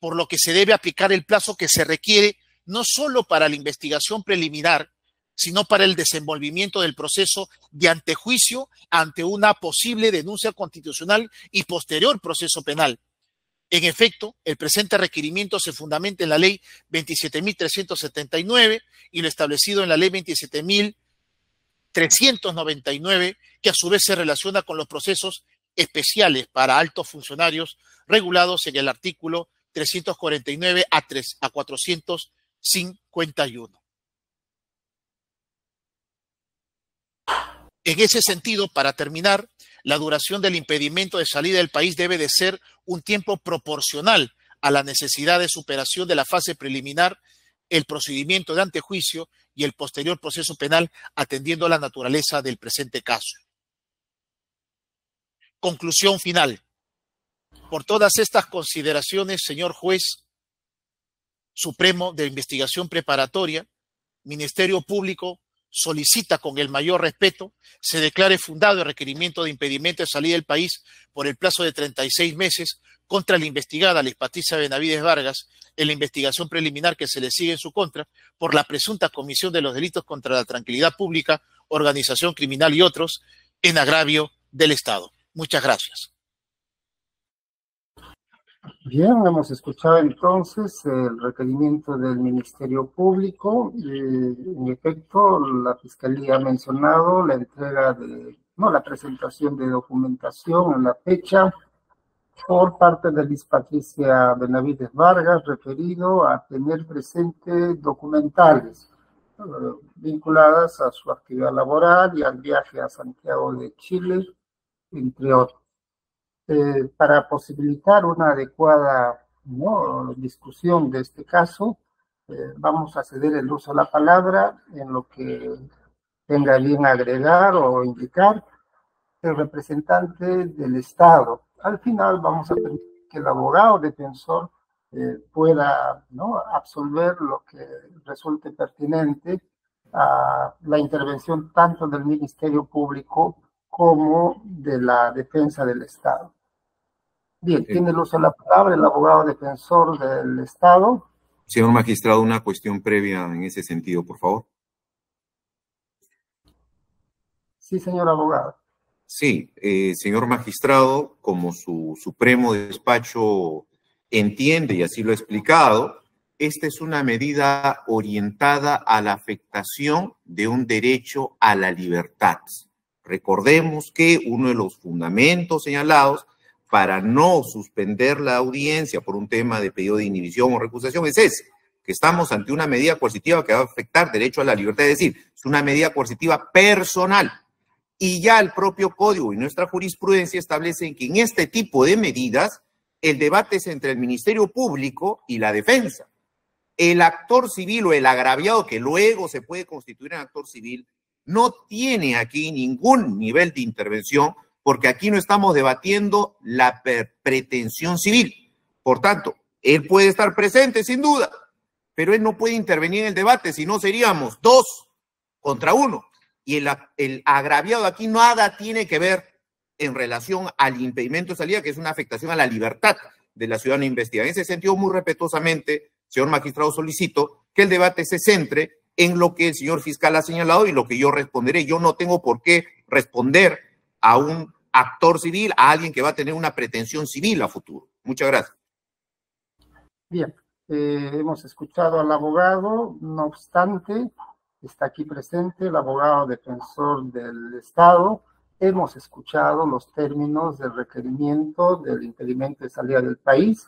por lo que se debe aplicar el plazo que se requiere no solo para la investigación preliminar, sino para el desenvolvimiento del proceso de antejuicio ante una posible denuncia constitucional y posterior proceso penal. En efecto, el presente requerimiento se fundamenta en la Ley 27.379 y lo establecido en la Ley 27.399, que a su vez se relaciona con los procesos especiales para altos funcionarios regulados en el artículo 349 a 3 a 451. En ese sentido, para terminar, la duración del impedimento de salida del país debe de ser un tiempo proporcional a la necesidad de superación de la fase preliminar, el procedimiento de antejuicio y el posterior proceso penal atendiendo a la naturaleza del presente caso. Conclusión final. Por todas estas consideraciones, señor juez supremo de investigación preparatoria, Ministerio Público, solicita con el mayor respeto se declare fundado el requerimiento de impedimento de salida del país por el plazo de 36 meses contra la investigada Liz Benavides Vargas en la investigación preliminar que se le sigue en su contra por la presunta comisión de los delitos contra la tranquilidad pública, organización criminal y otros en agravio del Estado. Muchas gracias. Bien, hemos escuchado entonces el requerimiento del Ministerio Público. y en efecto, la Fiscalía ha mencionado la entrega de, no, la presentación de documentación en la fecha por parte de Liz Patricia Benavides Vargas referido a tener presente documentales eh, vinculadas a su actividad laboral y al viaje a Santiago de Chile, entre otros. Eh, para posibilitar una adecuada discusión de este caso, eh, vamos a ceder el uso de la palabra en lo que tenga bien agregar o indicar el representante del Estado. Al final vamos a permitir que el abogado defensor eh, pueda absolver lo que resulte pertinente a la intervención tanto del Ministerio Público como de la defensa del Estado. Bien, tiene el uso la palabra el abogado defensor del Estado. Señor magistrado, una cuestión previa en ese sentido, por favor. Sí, señor abogado. Sí, eh, señor magistrado, como su supremo despacho entiende y así lo ha explicado, esta es una medida orientada a la afectación de un derecho a la libertad. Recordemos que uno de los fundamentos señalados para no suspender la audiencia por un tema de pedido de inhibición o recusación es ese, que estamos ante una medida coercitiva que va a afectar derecho a la libertad de decir. Es una medida coercitiva personal. Y ya el propio código y nuestra jurisprudencia establecen que en este tipo de medidas el debate es entre el Ministerio Público y la defensa. El actor civil o el agraviado que luego se puede constituir en actor civil no tiene aquí ningún nivel de intervención porque aquí no estamos debatiendo la pretensión civil. Por tanto, él puede estar presente sin duda, pero él no puede intervenir en el debate, si no seríamos dos contra uno. Y el, agraviado aquí nada tiene que ver en relación al impedimento de salida, que es una afectación a la libertad de la ciudadana investigada. En ese sentido, muy respetuosamente, señor magistrado, solicito que el debate se centre en lo que el señor fiscal ha señalado y lo que yo responderé. Yo no tengo por qué responder a un actor civil, a alguien que va a tener una pretensión civil a futuro. Muchas gracias. Bien, eh, hemos escuchado al abogado, no obstante, está aquí presente el abogado defensor del Estado. Hemos escuchado los términos del requerimiento del impedimento de salida del país.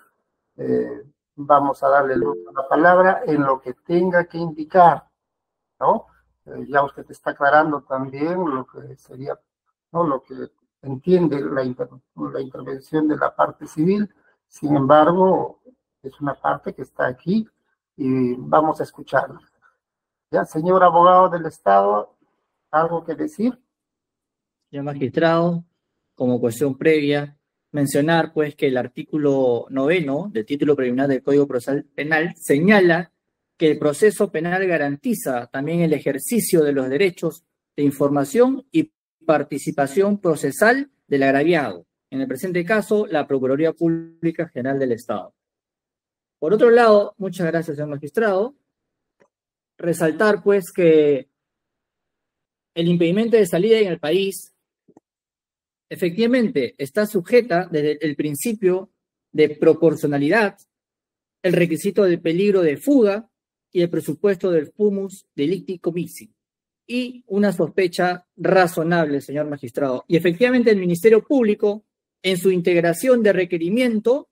Eh, vamos a darle la palabra en lo que tenga que indicar eh, ya usted está aclarando también lo que sería, Lo que entiende la, intervención de la parte civil, sin embargo, es una parte que está aquí y vamos a escucharla. Ya, señor abogado del Estado, ¿algo que decir? ya magistrado, como cuestión previa, mencionar pues que el artículo noveno del título preliminar del Código Procesal Penal señala que el proceso penal garantiza también el ejercicio de los derechos de información y participación procesal del agraviado, en el presente caso, la Procuraduría Pública General del Estado. Por otro lado, muchas gracias, señor magistrado, resaltar pues que el impedimento de salida en el país efectivamente está sujeta desde el principio de proporcionalidad, el requisito de peligro de fuga y el presupuesto del fumus delicti comici. Y una sospecha razonable, señor magistrado. Y efectivamente el Ministerio Público, en su integración de requerimiento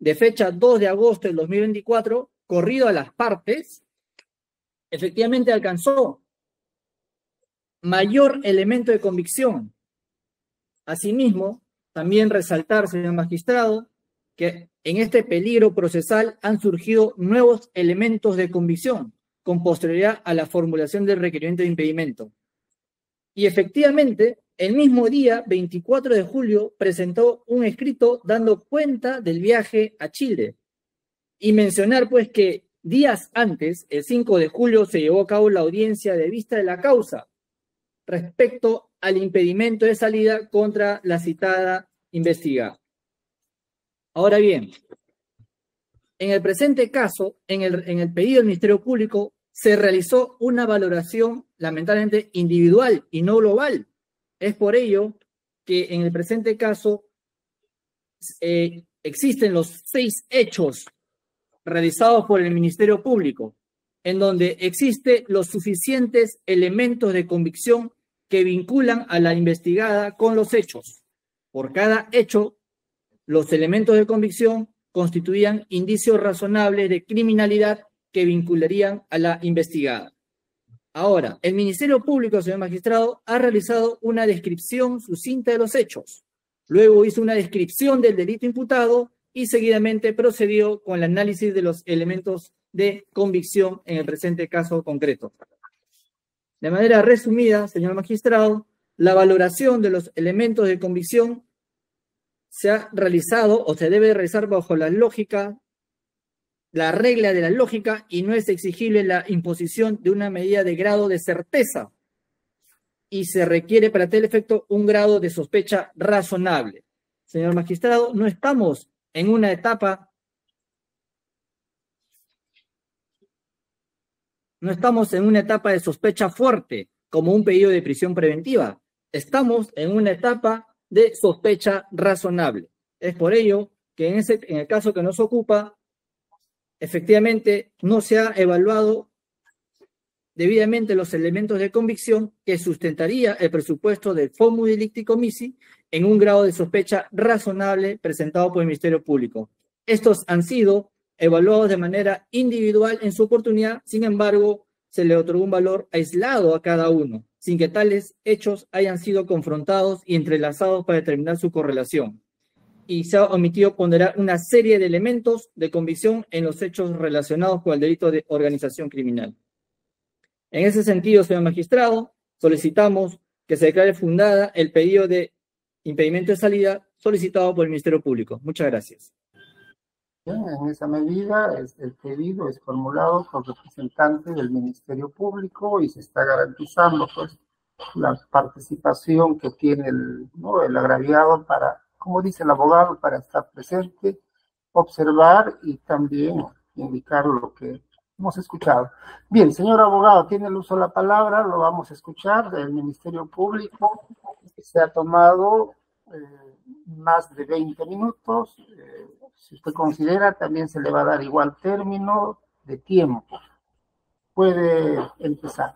de fecha 2 de agosto del 2024, corrido a las partes, efectivamente alcanzó mayor elemento de convicción. Asimismo, también resaltar, señor magistrado, que en este peligro procesal han surgido nuevos elementos de convicción con posterioridad a la formulación del requerimiento de impedimento. Y efectivamente, el mismo día, 24 de julio, presentó un escrito dando cuenta del viaje a Chile. Y mencionar, pues, que días antes, el 5 de julio, se llevó a cabo la audiencia de vista de la causa respecto al impedimento de salida contra la citada investigada. Ahora bien, en el presente caso, en el, en el pedido del Ministerio Público, se realizó una valoración lamentablemente individual y no global. Es por ello que en el presente caso eh, existen los seis hechos realizados por el Ministerio Público, en donde existen los suficientes elementos de convicción que vinculan a la investigada con los hechos. Por cada hecho los elementos de convicción constituían indicios razonables de criminalidad que vincularían a la investigada. Ahora, el Ministerio Público, señor magistrado, ha realizado una descripción sucinta de los hechos. Luego hizo una descripción del delito imputado y seguidamente procedió con el análisis de los elementos de convicción en el presente caso concreto. De manera resumida, señor magistrado, la valoración de los elementos de convicción se ha realizado o se debe realizar bajo la lógica, la regla de la lógica y no es exigible la imposición de una medida de grado de certeza y se requiere para tal efecto un grado de sospecha razonable. Señor magistrado, no estamos en una etapa, no estamos en una etapa de sospecha fuerte como un pedido de prisión preventiva. Estamos en una etapa de sospecha razonable. Es por ello que en, ese, el caso que nos ocupa, efectivamente no se ha evaluado debidamente los elementos de convicción que sustentaría el presupuesto del FOMU Delictico MISI en un grado de sospecha razonable presentado por el Ministerio Público. Estos han sido evaluados de manera individual en su oportunidad, sin embargo, se le otorgó un valor aislado a cada uno sin que tales hechos hayan sido confrontados y entrelazados para determinar su correlación. Y se ha omitido ponderar una serie de elementos de convicción en los hechos relacionados con el delito de organización criminal. En ese sentido, señor magistrado, solicitamos que se declare fundada el pedido de impedimento de salida solicitado por el Ministerio Público. Muchas gracias. ¿eh? En esa medida, es, el pedido es formulado por representante del Ministerio Público y se está garantizando pues, la participación que tiene el, el agraviado para, como dice el abogado, para estar presente, observar y también indicar lo que hemos escuchado. Bien, señor abogado, tiene el uso de la palabra, lo vamos a escuchar. del Ministerio Público se ha tomado eh, más de 20 minutos. Eh, si usted considera, también se le va a dar igual término de tiempo. Puede empezar.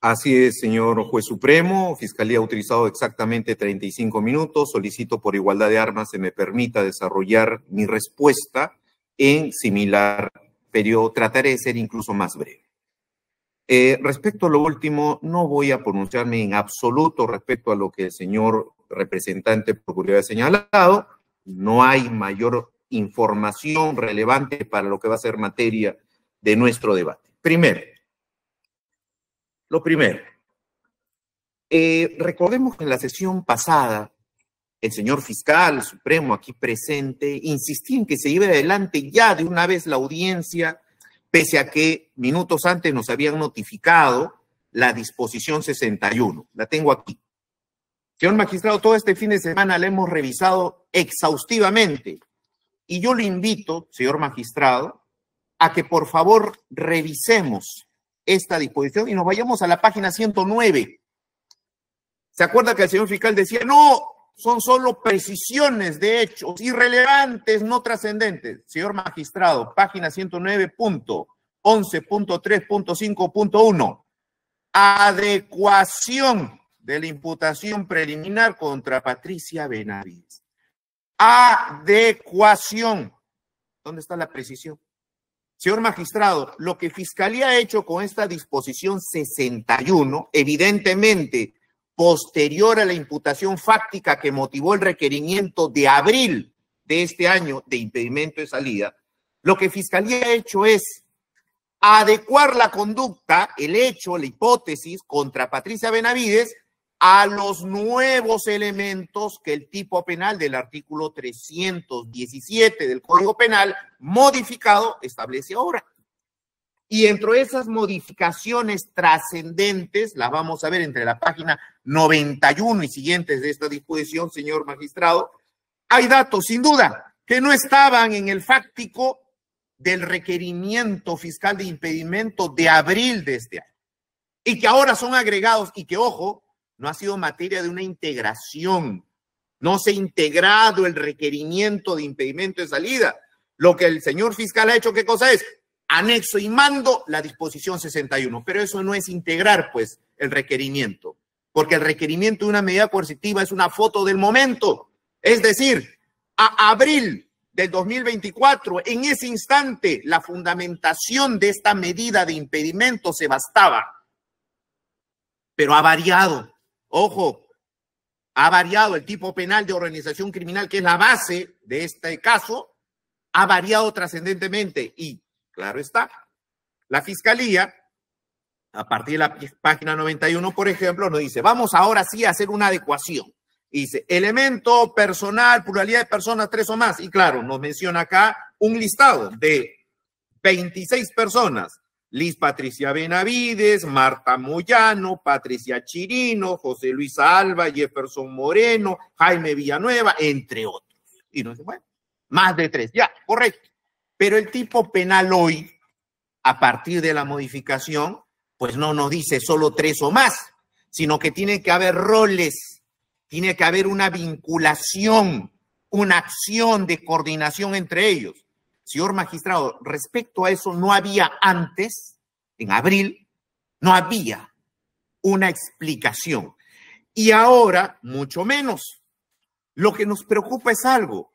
Así es, señor juez supremo. Fiscalía ha utilizado exactamente 35 minutos. Solicito por igualdad de armas se me permita desarrollar mi respuesta en similar periodo. Trataré de ser incluso más breve. Eh, respecto a lo último, no voy a pronunciarme en absoluto respecto a lo que el señor representante procuraduría señalado, no hay mayor información relevante para lo que va a ser materia de nuestro debate. Primero, lo primero, eh, recordemos que en la sesión pasada el señor fiscal supremo aquí presente insistía en que se iba adelante ya de una vez la audiencia, pese a que minutos antes nos habían notificado la disposición 61. La tengo aquí. Señor magistrado, todo este fin de semana la hemos revisado exhaustivamente y yo le invito, señor magistrado, a que por favor revisemos esta disposición y nos vayamos a la página 109. ¿Se acuerda que el señor fiscal decía, no, son solo precisiones de hechos irrelevantes, no trascendentes? Señor magistrado, página 109.11.3.5.1. Adecuación de la imputación preliminar contra Patricia Benavides. Adecuación. ¿Dónde está la precisión? Señor magistrado, lo que Fiscalía ha hecho con esta disposición 61, evidentemente posterior a la imputación fáctica que motivó el requerimiento de abril de este año de impedimento de salida, lo que Fiscalía ha hecho es adecuar la conducta, el hecho, la hipótesis contra Patricia Benavides a los nuevos elementos que el tipo penal del artículo 317 del Código Penal modificado establece ahora. Y entre esas modificaciones trascendentes, las vamos a ver entre la página 91 y siguientes de esta disposición, señor magistrado, hay datos, sin duda, que no estaban en el fáctico del requerimiento fiscal de impedimento de abril de este año y que ahora son agregados y que, ojo, no ha sido materia de una integración. No se ha integrado el requerimiento de impedimento de salida. Lo que el señor fiscal ha hecho, ¿qué cosa es? Anexo y mando la disposición 61. Pero eso no es integrar, pues, el requerimiento. Porque el requerimiento de una medida coercitiva es una foto del momento. Es decir, a abril del 2024, en ese instante, la fundamentación de esta medida de impedimento se bastaba. Pero ha variado Ojo, ha variado el tipo penal de organización criminal, que es la base de este caso, ha variado trascendentemente y, claro está, la fiscalía, a partir de la página 91, por ejemplo, nos dice, vamos ahora sí a hacer una adecuación. dice, elemento personal, pluralidad de personas, tres o más. Y claro, nos menciona acá un listado de 26 personas Liz Patricia Benavides, Marta Moyano, Patricia Chirino, José Luis Alba, Jefferson Moreno, Jaime Villanueva, entre otros. Y no sé, bueno, más de tres, ya, correcto. Pero el tipo penal hoy, a partir de la modificación, pues no nos dice solo tres o más, sino que tiene que haber roles, tiene que haber una vinculación, una acción de coordinación entre ellos. Señor magistrado, respecto a eso, no había antes, en abril, no había una explicación. Y ahora, mucho menos. Lo que nos preocupa es algo,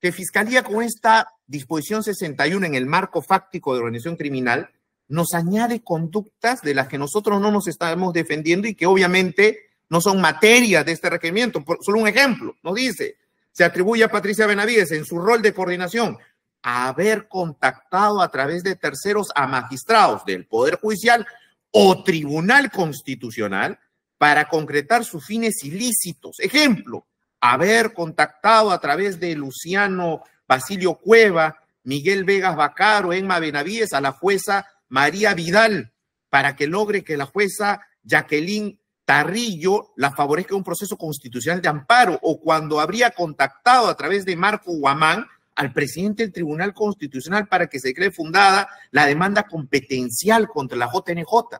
que Fiscalía con esta disposición 61 en el marco fáctico de organización criminal nos añade conductas de las que nosotros no nos estamos defendiendo y que obviamente no son materia de este requerimiento. solo un ejemplo, nos dice, se atribuye a Patricia Benavides en su rol de coordinación haber contactado a través de terceros a magistrados del Poder Judicial o Tribunal Constitucional para concretar sus fines ilícitos. Ejemplo, haber contactado a través de Luciano Basilio Cueva, Miguel Vegas Bacaro, Emma Benavides, a la jueza María Vidal, para que logre que la jueza Jacqueline Tarrillo la favorezca un proceso constitucional de amparo, o cuando habría contactado a través de Marco Guamán al presidente del Tribunal Constitucional para que se cree fundada la demanda competencial contra la JNJ.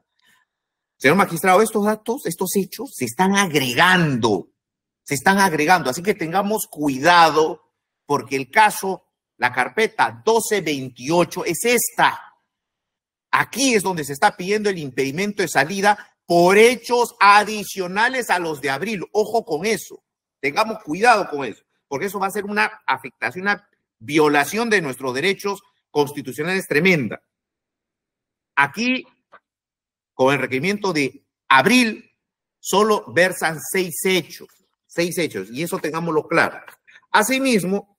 Señor magistrado, estos datos, estos hechos se están agregando, se están agregando, así que tengamos cuidado porque el caso, la carpeta 1228 es esta. Aquí es donde se está pidiendo el impedimento de salida por hechos adicionales a los de abril. Ojo con eso, tengamos cuidado con eso, porque eso va a ser una afectación, una violación de nuestros derechos constitucionales tremenda. Aquí, con el requerimiento de abril, solo versan seis hechos, seis hechos, y eso tengámoslo claro. Asimismo,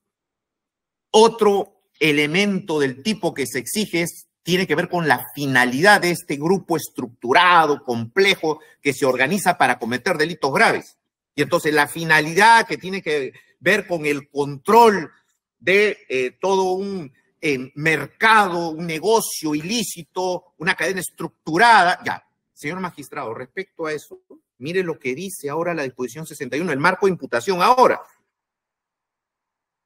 otro elemento del tipo que se exige tiene que ver con la finalidad de este grupo estructurado, complejo, que se organiza para cometer delitos graves. Y entonces la finalidad que tiene que ver con el control de eh, todo un eh, mercado, un negocio ilícito, una cadena estructurada. Ya, señor magistrado, respecto a eso, mire lo que dice ahora la disposición 61, el marco de imputación ahora.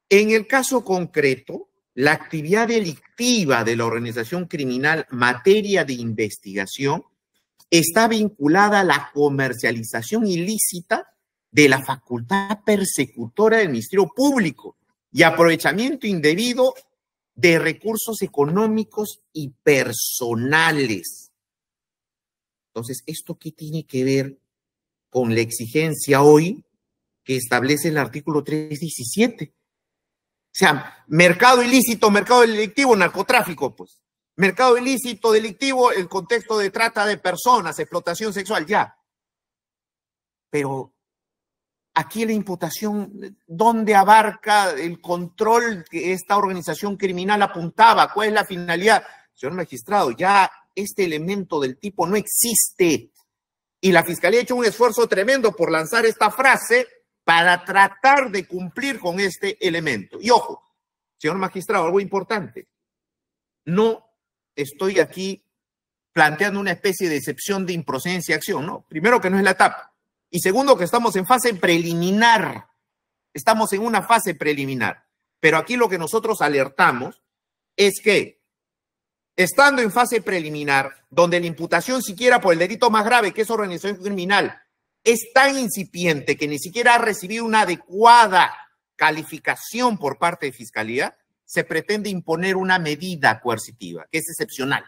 En el caso concreto, la actividad delictiva de la organización criminal materia de investigación está vinculada a la comercialización ilícita de la facultad persecutora del Ministerio Público y aprovechamiento indebido de recursos económicos y personales. Entonces, ¿esto qué tiene que ver con la exigencia hoy que establece el artículo 317? O sea, mercado ilícito, mercado delictivo, narcotráfico, pues. Mercado ilícito, delictivo, el contexto de trata de personas, explotación sexual, ya. Pero aquí la imputación, ¿dónde abarca el control que esta organización criminal apuntaba? ¿Cuál es la finalidad? Señor magistrado, ya este elemento del tipo no existe. Y la Fiscalía ha hecho un esfuerzo tremendo por lanzar esta frase para tratar de cumplir con este elemento. Y ojo, señor magistrado, algo importante. No estoy aquí planteando una especie de excepción de improcedencia acción, ¿no? Primero que no es la etapa. Y segundo, que estamos en fase preliminar. Estamos en una fase preliminar. Pero aquí lo que nosotros alertamos es que, estando en fase preliminar, donde la imputación siquiera por el delito más grave, que es organización criminal, es tan incipiente que ni siquiera ha recibido una adecuada calificación por parte de Fiscalía, se pretende imponer una medida coercitiva, que es excepcional.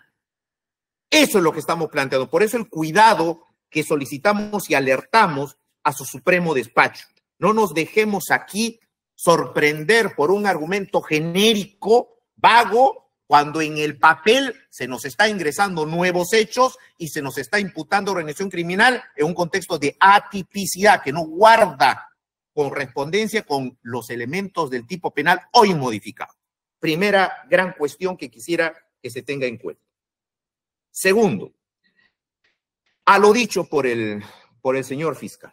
Eso es lo que estamos planteando. Por eso el cuidado que solicitamos y alertamos a su supremo despacho. No nos dejemos aquí sorprender por un argumento genérico, vago, cuando en el papel se nos está ingresando nuevos hechos y se nos está imputando organización criminal en un contexto de atipicidad que no guarda correspondencia con los elementos del tipo penal hoy modificado. Primera gran cuestión que quisiera que se tenga en cuenta. Segundo, a lo dicho por el, por el señor fiscal.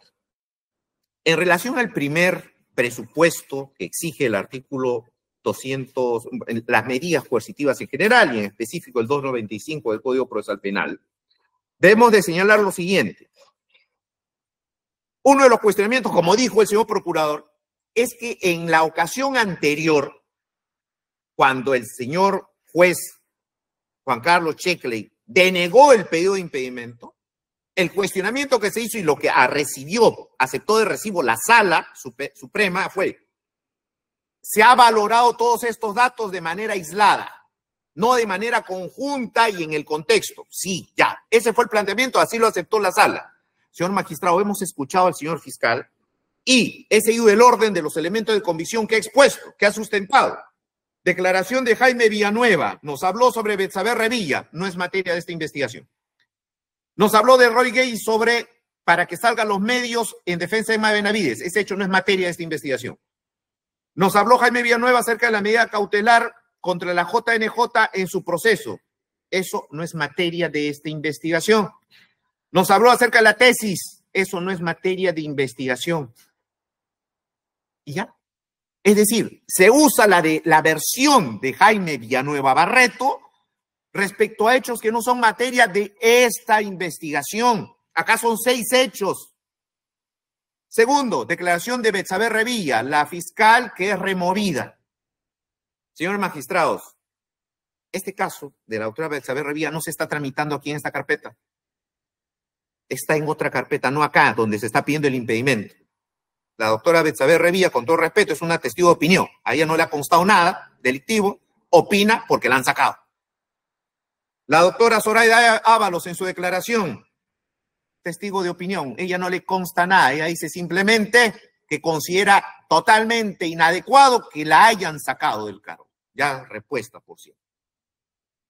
En relación al primer presupuesto que exige el artículo 200, las medidas coercitivas en general y en específico el 295 del Código Procesal Penal, debemos de señalar lo siguiente. Uno de los cuestionamientos, como dijo el señor procurador, es que en la ocasión anterior, cuando el señor juez Juan Carlos Checkley denegó el pedido de impedimento, el cuestionamiento que se hizo y lo que recibió, aceptó de recibo la sala suprema fue, se ha valorado todos estos datos de manera aislada, no de manera conjunta y en el contexto. Sí, ya, ese fue el planteamiento, así lo aceptó la sala. Señor magistrado, hemos escuchado al señor fiscal y he seguido el orden de los elementos de convicción que ha expuesto, que ha sustentado. Declaración de Jaime Villanueva, nos habló sobre Betsaber Revilla, no es materia de esta investigación. Nos habló de Roy Gay sobre para que salgan los medios en defensa de Benavides. Ese hecho no es materia de esta investigación. Nos habló Jaime Villanueva acerca de la medida cautelar contra la JNJ en su proceso. Eso no es materia de esta investigación. Nos habló acerca de la tesis. Eso no es materia de investigación. ¿Y ya? Es decir, se usa la, de, la versión de Jaime Villanueva Barreto respecto a hechos que no son materia de esta investigación. Acá son seis hechos. Segundo, declaración de Betsaber Revilla, la fiscal que es removida. Señores magistrados, este caso de la doctora Betsaber Revilla no se está tramitando aquí en esta carpeta. Está en otra carpeta, no acá, donde se está pidiendo el impedimento. La doctora Betsaber Revilla, con todo respeto, es una testigo de opinión. A ella no le ha constado nada delictivo, opina porque la han sacado. La doctora Zoraida Ábalos en su declaración, testigo de opinión, ella no le consta nada, ella dice simplemente que considera totalmente inadecuado que la hayan sacado del cargo. Ya respuesta, por cierto.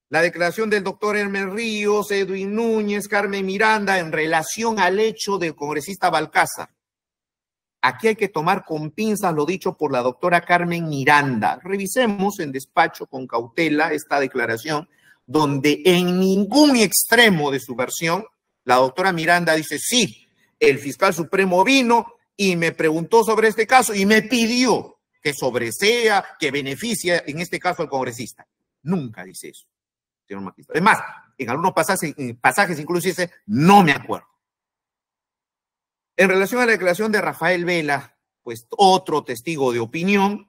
La declaración del doctor Hermen Ríos, Edwin Núñez, Carmen Miranda en relación al hecho del congresista Balcaza. Aquí hay que tomar con pinzas lo dicho por la doctora Carmen Miranda. Revisemos en despacho con cautela esta declaración donde en ningún extremo de su versión, la doctora Miranda dice, sí, el fiscal supremo vino y me preguntó sobre este caso y me pidió que sobresea, que beneficie en este caso al congresista. Nunca dice eso, señor Además, en algunos pasajes incluso dice, no me acuerdo. En relación a la declaración de Rafael Vela, pues otro testigo de opinión,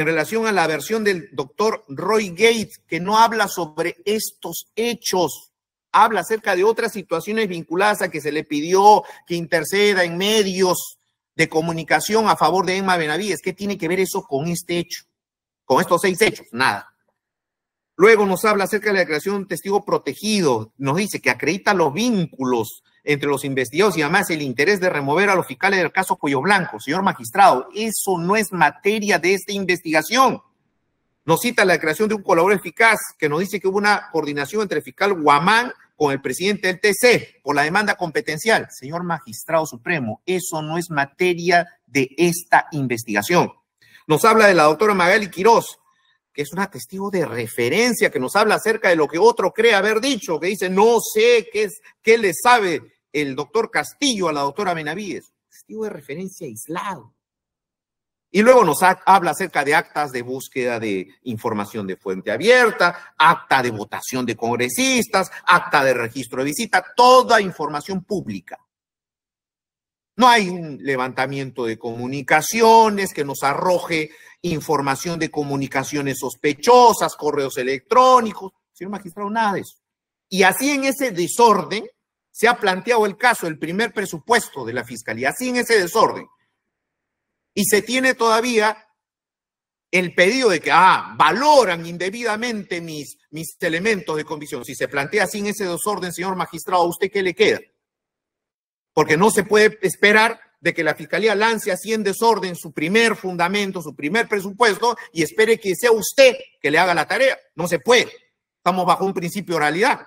en relación a la versión del doctor Roy Gates, que no habla sobre estos hechos, habla acerca de otras situaciones vinculadas a que se le pidió que interceda en medios de comunicación a favor de Emma Benavides. ¿Qué tiene que ver eso con este hecho? Con estos seis hechos, nada. Luego nos habla acerca de la declaración de un testigo protegido, nos dice que acredita los vínculos entre los investigados y además el interés de remover a los fiscales del caso Cuyo Blanco. Señor magistrado, eso no es materia de esta investigación. Nos cita la creación de un colaborador eficaz que nos dice que hubo una coordinación entre el fiscal Guamán con el presidente del TC por la demanda competencial. Señor magistrado supremo, eso no es materia de esta investigación. Nos habla de la doctora Magali Quiroz, que es una testigo de referencia, que nos habla acerca de lo que otro cree haber dicho, que dice, no sé qué, es, qué le sabe el doctor Castillo a la doctora Benavides. Testigo de referencia aislado. Y luego nos habla acerca de actas de búsqueda de información de fuente abierta, acta de votación de congresistas, acta de registro de visita, toda información pública. No hay un levantamiento de comunicaciones que nos arroje información de comunicaciones sospechosas, correos electrónicos. Señor magistrado, nada de eso. Y así en ese desorden se ha planteado el caso el primer presupuesto de la Fiscalía sin ese desorden. Y se tiene todavía el pedido de que, ah, valoran indebidamente mis, mis elementos de convicción. Si se plantea sin ese desorden, señor magistrado, ¿a usted qué le queda? Porque no se puede esperar de que la Fiscalía lance así en desorden su primer fundamento, su primer presupuesto, y espere que sea usted que le haga la tarea. No se puede. Estamos bajo un principio de oralidad.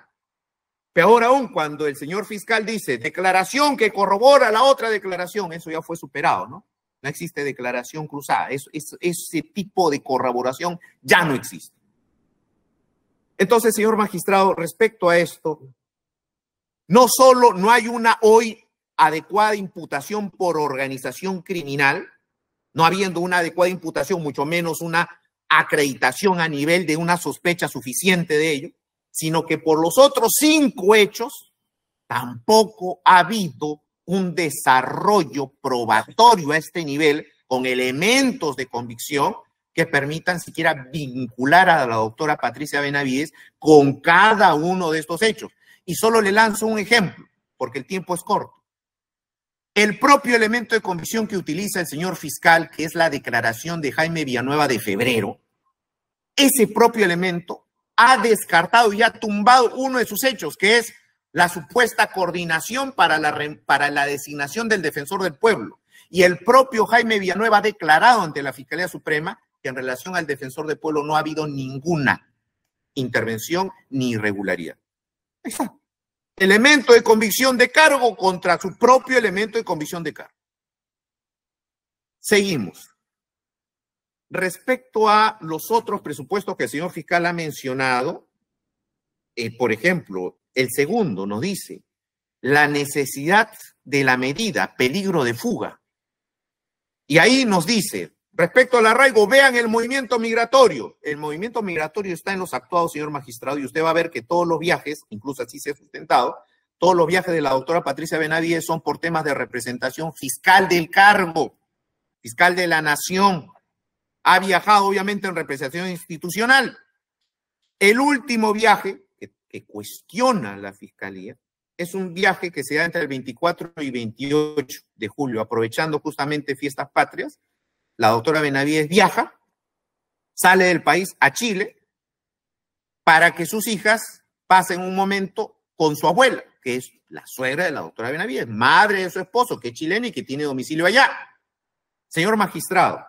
Peor aún, cuando el señor fiscal dice declaración que corrobora la otra declaración, eso ya fue superado, ¿no? No existe declaración cruzada, ese tipo de corroboración ya no existe. Entonces, señor magistrado, respecto a esto, no solo no hay una hoy adecuada imputación por organización criminal, no habiendo una adecuada imputación, mucho menos una acreditación a nivel de una sospecha suficiente de ello, sino que por los otros cinco hechos tampoco ha habido un desarrollo probatorio a este nivel con elementos de convicción que permitan siquiera vincular a la doctora Patricia Benavides con cada uno de estos hechos. Y solo le lanzo un ejemplo, porque el tiempo es corto. El propio elemento de convicción que utiliza el señor fiscal, que es la declaración de Jaime Villanueva de febrero, ese propio elemento ha descartado y ha tumbado uno de sus hechos, que es la supuesta coordinación para la, para la designación del defensor del pueblo. Y el propio Jaime Villanueva ha declarado ante la Fiscalía Suprema que en relación al defensor del pueblo no ha habido ninguna intervención ni irregularidad. Ahí está. Elemento de convicción de cargo contra su propio elemento de convicción de cargo. Seguimos. Respecto a los otros presupuestos que el señor fiscal ha mencionado, eh, por ejemplo, el segundo nos dice la necesidad de la medida, peligro de fuga. Y ahí nos dice, respecto al arraigo, vean el movimiento migratorio. El movimiento migratorio está en los actuados, señor magistrado, y usted va a ver que todos los viajes, incluso así se ha sustentado, todos los viajes de la doctora Patricia Benavides son por temas de representación fiscal del cargo, fiscal de la nación ha viajado obviamente en representación institucional. El último viaje que, cuestiona la Fiscalía es un viaje que se da entre el 24 y 28 de julio, aprovechando justamente fiestas patrias. La doctora Benavides viaja, sale del país a Chile para que sus hijas pasen un momento con su abuela, que es la suegra de la doctora Benavides, madre de su esposo, que es chilena y que tiene domicilio allá. Señor magistrado,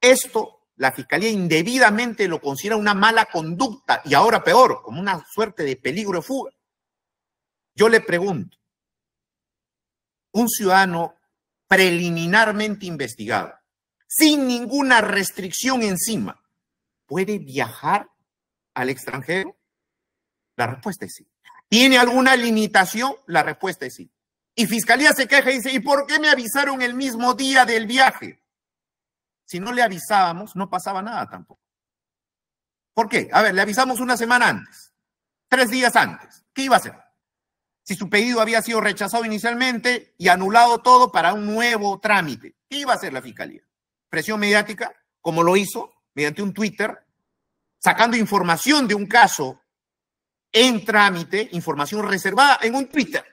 esto la fiscalía indebidamente lo considera una mala conducta y ahora peor, como una suerte de peligro de fuga. Yo le pregunto, un ciudadano preliminarmente investigado, sin ninguna restricción encima, ¿puede viajar al extranjero? La respuesta es sí. ¿Tiene alguna limitación? La respuesta es sí. Y Fiscalía se queja y dice, ¿y por qué me avisaron el mismo día del viaje? si no le avisábamos, no pasaba nada tampoco. ¿Por qué? A ver, le avisamos una semana antes, tres días antes. ¿Qué iba a hacer? Si su pedido había sido rechazado inicialmente y anulado todo para un nuevo trámite, ¿qué iba a hacer la fiscalía? Presión mediática, como lo hizo mediante un Twitter, sacando información de un caso en trámite, información reservada en un Twitter.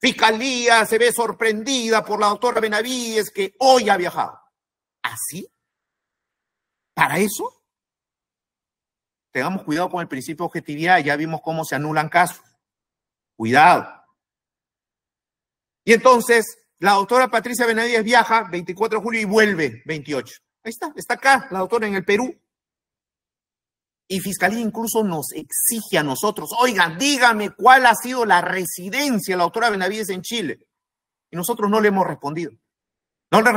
Fiscalía se ve sorprendida por la doctora Benavides que hoy ha viajado así? ¿Para eso? Tengamos cuidado con el principio de objetividad, ya vimos cómo se anulan casos. Cuidado. Y entonces, la doctora Patricia Benavides viaja 24 de julio y vuelve 28. Ahí está, está acá la doctora en el Perú. Y Fiscalía incluso nos exige a nosotros, oigan, dígame cuál ha sido la residencia de la doctora Benavides en Chile. Y nosotros no le hemos respondido. No le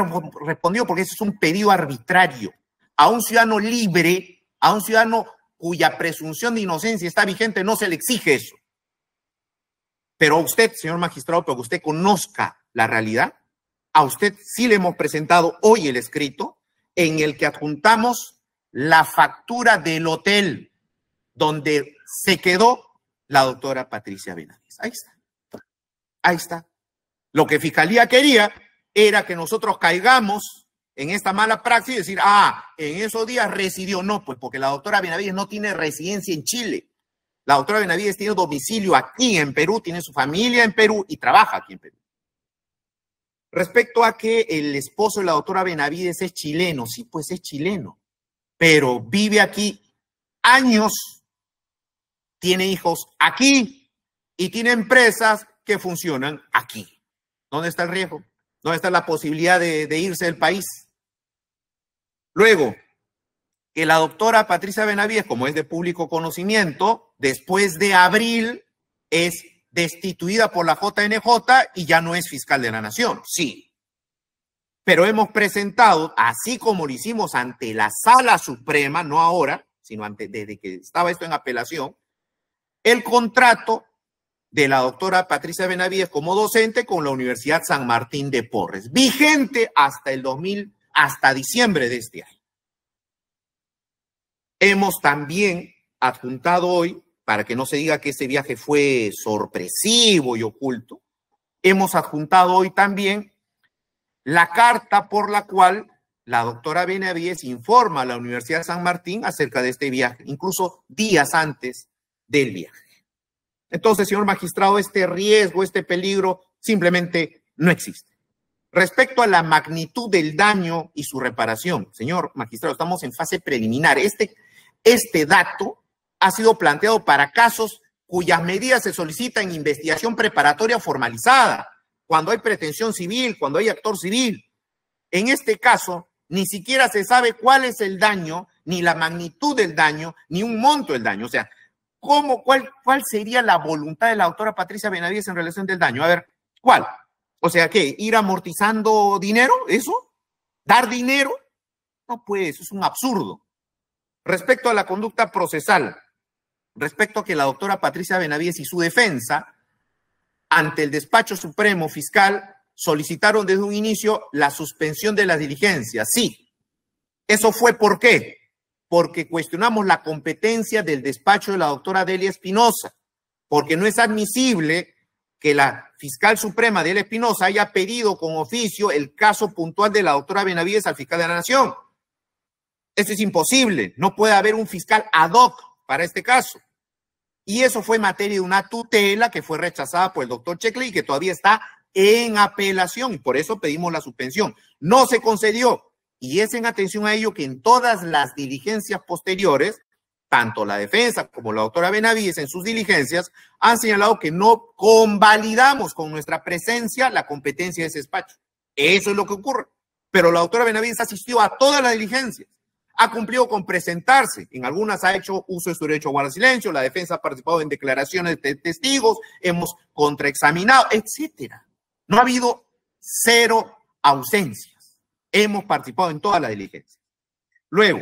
respondió porque ese es un pedido arbitrario a un ciudadano libre, a un ciudadano cuya presunción de inocencia está vigente, no se le exige eso. Pero a usted, señor magistrado, para que usted conozca la realidad, a usted sí le hemos presentado hoy el escrito en el que adjuntamos la factura del hotel donde se quedó la doctora Patricia Benavides. Ahí está. Ahí está. Lo que Fiscalía quería era que nosotros caigamos en esta mala praxis y decir, ah, en esos días residió. No, pues porque la doctora Benavides no tiene residencia en Chile. La doctora Benavides tiene domicilio aquí en Perú, tiene su familia en Perú y trabaja aquí en Perú. Respecto a que el esposo de la doctora Benavides es chileno, sí, pues es chileno, pero vive aquí años, tiene hijos aquí y tiene empresas que funcionan aquí. ¿Dónde está el riesgo? No está la posibilidad de, irse del país. Luego, que la doctora Patricia Benavides, como es de público conocimiento, después de abril es destituida por la JNJ y ya no es fiscal de la nación. Sí. Pero hemos presentado, así como lo hicimos ante la Sala Suprema, no ahora, sino antes, desde que estaba esto en apelación, el contrato de la doctora Patricia Benavides como docente con la Universidad San Martín de Porres, vigente hasta el 2000, hasta diciembre de este año. Hemos también adjuntado hoy, para que no se diga que ese viaje fue sorpresivo y oculto, hemos adjuntado hoy también la carta por la cual la doctora Benavides informa a la Universidad San Martín acerca de este viaje, incluso días antes del viaje. Entonces, señor magistrado, este riesgo, este peligro simplemente no existe. Respecto a la magnitud del daño y su reparación, señor magistrado, estamos en fase preliminar. Este, este dato ha sido planteado para casos cuyas medidas se solicitan investigación preparatoria formalizada, cuando hay pretensión civil, cuando hay actor civil. En este caso, ni siquiera se sabe cuál es el daño, ni la magnitud del daño, ni un monto del daño. O sea, ¿Cómo, cuál, ¿Cuál sería la voluntad de la autora Patricia Benavides en relación del daño? A ver, ¿cuál? O sea, ¿qué? ¿Ir amortizando dinero? ¿Eso? ¿Dar dinero? No, pues, es un absurdo. Respecto a la conducta procesal, respecto a que la doctora Patricia Benavides y su defensa ante el despacho supremo fiscal solicitaron desde un inicio la suspensión de las diligencias. Sí, eso fue por qué porque cuestionamos la competencia del despacho de la doctora Delia Espinosa, porque no es admisible que la fiscal suprema Delia Espinosa haya pedido con oficio el caso puntual de la doctora Benavides al fiscal de la Nación. Eso es imposible, no puede haber un fiscal ad hoc para este caso. Y eso fue materia de una tutela que fue rechazada por el doctor Checkley y que todavía está en apelación y por eso pedimos la suspensión. No se concedió, y es en atención a ello que en todas las diligencias posteriores, tanto la defensa como la doctora Benavides en sus diligencias han señalado que no convalidamos con nuestra presencia la competencia de ese despacho. Eso es lo que ocurre. Pero la doctora Benavides asistió a todas las diligencias ha cumplido con presentarse. En algunas ha hecho uso de su derecho a guardar silencio, la defensa ha participado en declaraciones de testigos, hemos contraexaminado, etcétera. No ha habido cero ausencia. Hemos participado en toda la diligencia. Luego,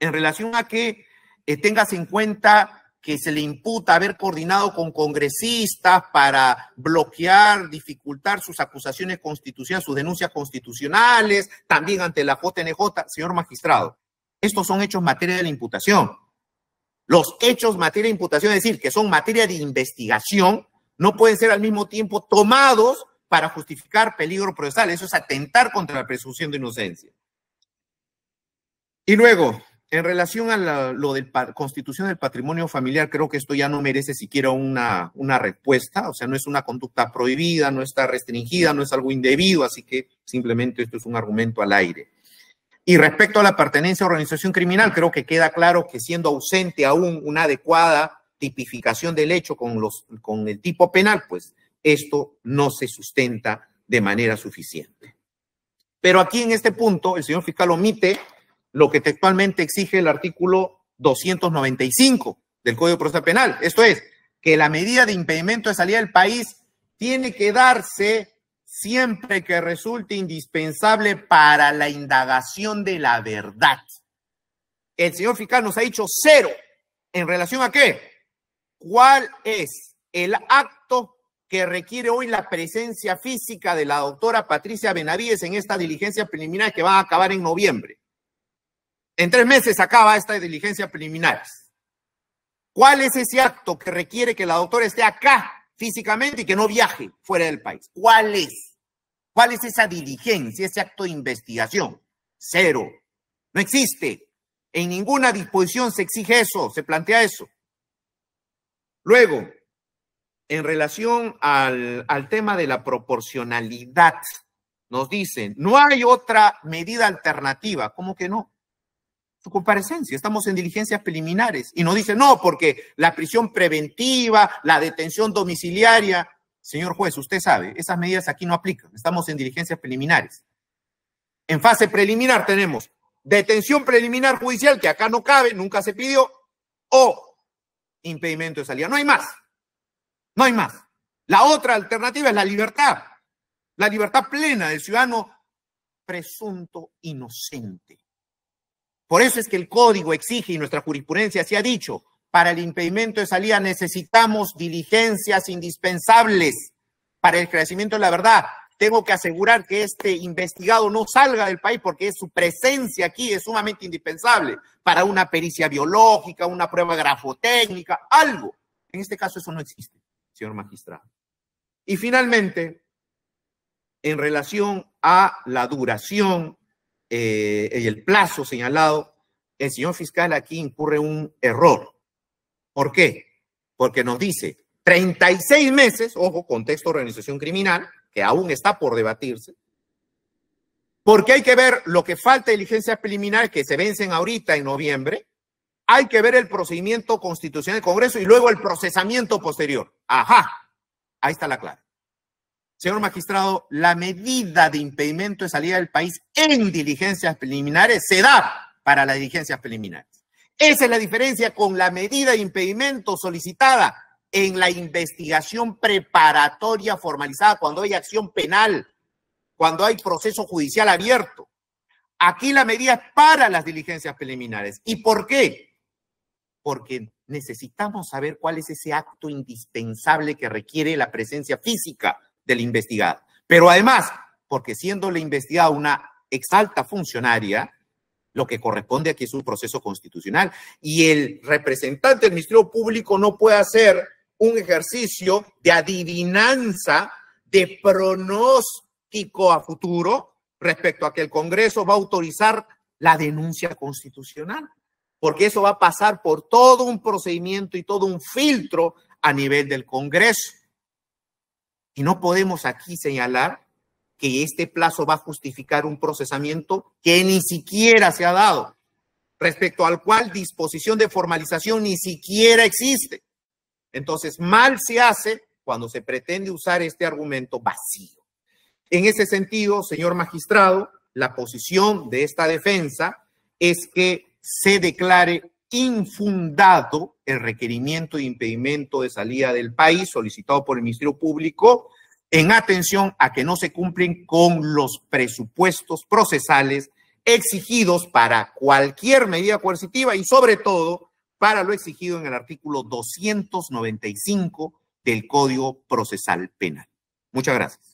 en relación a que eh, tengas en cuenta que se le imputa haber coordinado con congresistas para bloquear, dificultar sus acusaciones constitucionales, sus denuncias constitucionales, también ante la JNJ, señor magistrado. Estos son hechos materia de la imputación. Los hechos materia de imputación, es decir, que son materia de investigación, no pueden ser al mismo tiempo tomados para justificar peligro procesal. Eso es atentar contra la presunción de inocencia. Y luego, en relación a lo de la constitución del patrimonio familiar, creo que esto ya no merece siquiera una, una respuesta, o sea, no es una conducta prohibida, no está restringida, no es algo indebido, así que simplemente esto es un argumento al aire. Y respecto a la pertenencia a organización criminal, creo que queda claro que siendo ausente aún una adecuada tipificación del hecho con, los, con el tipo penal, pues esto no se sustenta de manera suficiente. Pero aquí en este punto el señor fiscal omite lo que textualmente exige el artículo 295 del Código de Penal. Esto es, que la medida de impedimento de salida del país tiene que darse siempre que resulte indispensable para la indagación de la verdad. El señor fiscal nos ha dicho cero en relación a qué. ¿Cuál es el acto? que requiere hoy la presencia física de la doctora Patricia Benavides en esta diligencia preliminar que va a acabar en noviembre. En tres meses acaba esta diligencia preliminar. ¿Cuál es ese acto que requiere que la doctora esté acá físicamente y que no viaje fuera del país? ¿Cuál es? ¿Cuál es esa diligencia, ese acto de investigación? Cero. No existe. En ninguna disposición se exige eso, se plantea eso. Luego, en relación al, tema de la proporcionalidad, nos dicen, no hay otra medida alternativa. ¿Cómo que no? Su comparecencia, estamos en diligencias preliminares. Y nos dicen, no, porque la prisión preventiva, la detención domiciliaria. Señor juez, usted sabe, esas medidas aquí no aplican. Estamos en diligencias preliminares. En fase preliminar tenemos detención preliminar judicial, que acá no cabe, nunca se pidió, o impedimento de salida. No hay más. No hay más. La otra alternativa es la libertad, la libertad plena del ciudadano presunto inocente. Por eso es que el código exige y nuestra jurisprudencia se ha dicho, para el impedimento de salida necesitamos diligencias indispensables para el crecimiento de la verdad. Tengo que asegurar que este investigado no salga del país porque su presencia aquí es sumamente indispensable para una pericia biológica, una prueba grafotécnica, algo. En este caso eso no existe señor magistrado. Y finalmente, en relación a la duración eh, y el plazo señalado, el señor fiscal aquí incurre un error. ¿Por qué? Porque nos dice 36 meses, ojo, contexto organización criminal, que aún está por debatirse, porque hay que ver lo que falta de diligencia preliminar que se vencen ahorita en noviembre, hay que ver el procedimiento constitucional del Congreso y luego el procesamiento posterior. Ajá, ahí está la clave. Señor magistrado, la medida de impedimento de salida del país en diligencias preliminares se da para las diligencias preliminares. Esa es la diferencia con la medida de impedimento solicitada en la investigación preparatoria formalizada, cuando hay acción penal, cuando hay proceso judicial abierto. Aquí la medida es para las diligencias preliminares. ¿Y por qué? porque necesitamos saber cuál es ese acto indispensable que requiere la presencia física del investigado. Pero además, porque siendo la investigada una exalta funcionaria, lo que corresponde aquí es un proceso constitucional y el representante del Ministerio Público no puede hacer un ejercicio de adivinanza, de pronóstico a futuro respecto a que el Congreso va a autorizar la denuncia constitucional porque eso va a pasar por todo un procedimiento y todo un filtro a nivel del Congreso. Y no podemos aquí señalar que este plazo va a justificar un procesamiento que ni siquiera se ha dado, respecto al cual disposición de formalización ni siquiera existe. Entonces, mal se hace cuando se pretende usar este argumento vacío. En ese sentido, señor magistrado, la posición de esta defensa es que se declare infundado el requerimiento de impedimento de salida del país solicitado por el Ministerio Público en atención a que no se cumplen con los presupuestos procesales exigidos para cualquier medida coercitiva y sobre todo para lo exigido en el artículo 295 del Código Procesal Penal. Muchas gracias.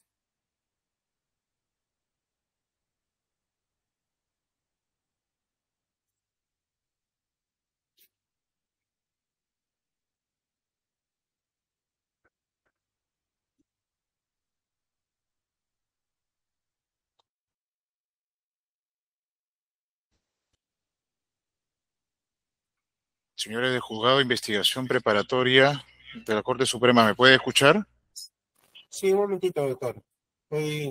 Señores de Juzgado Investigación Preparatoria de la Corte Suprema, ¿me puede escuchar? Sí, un momentito, doctor.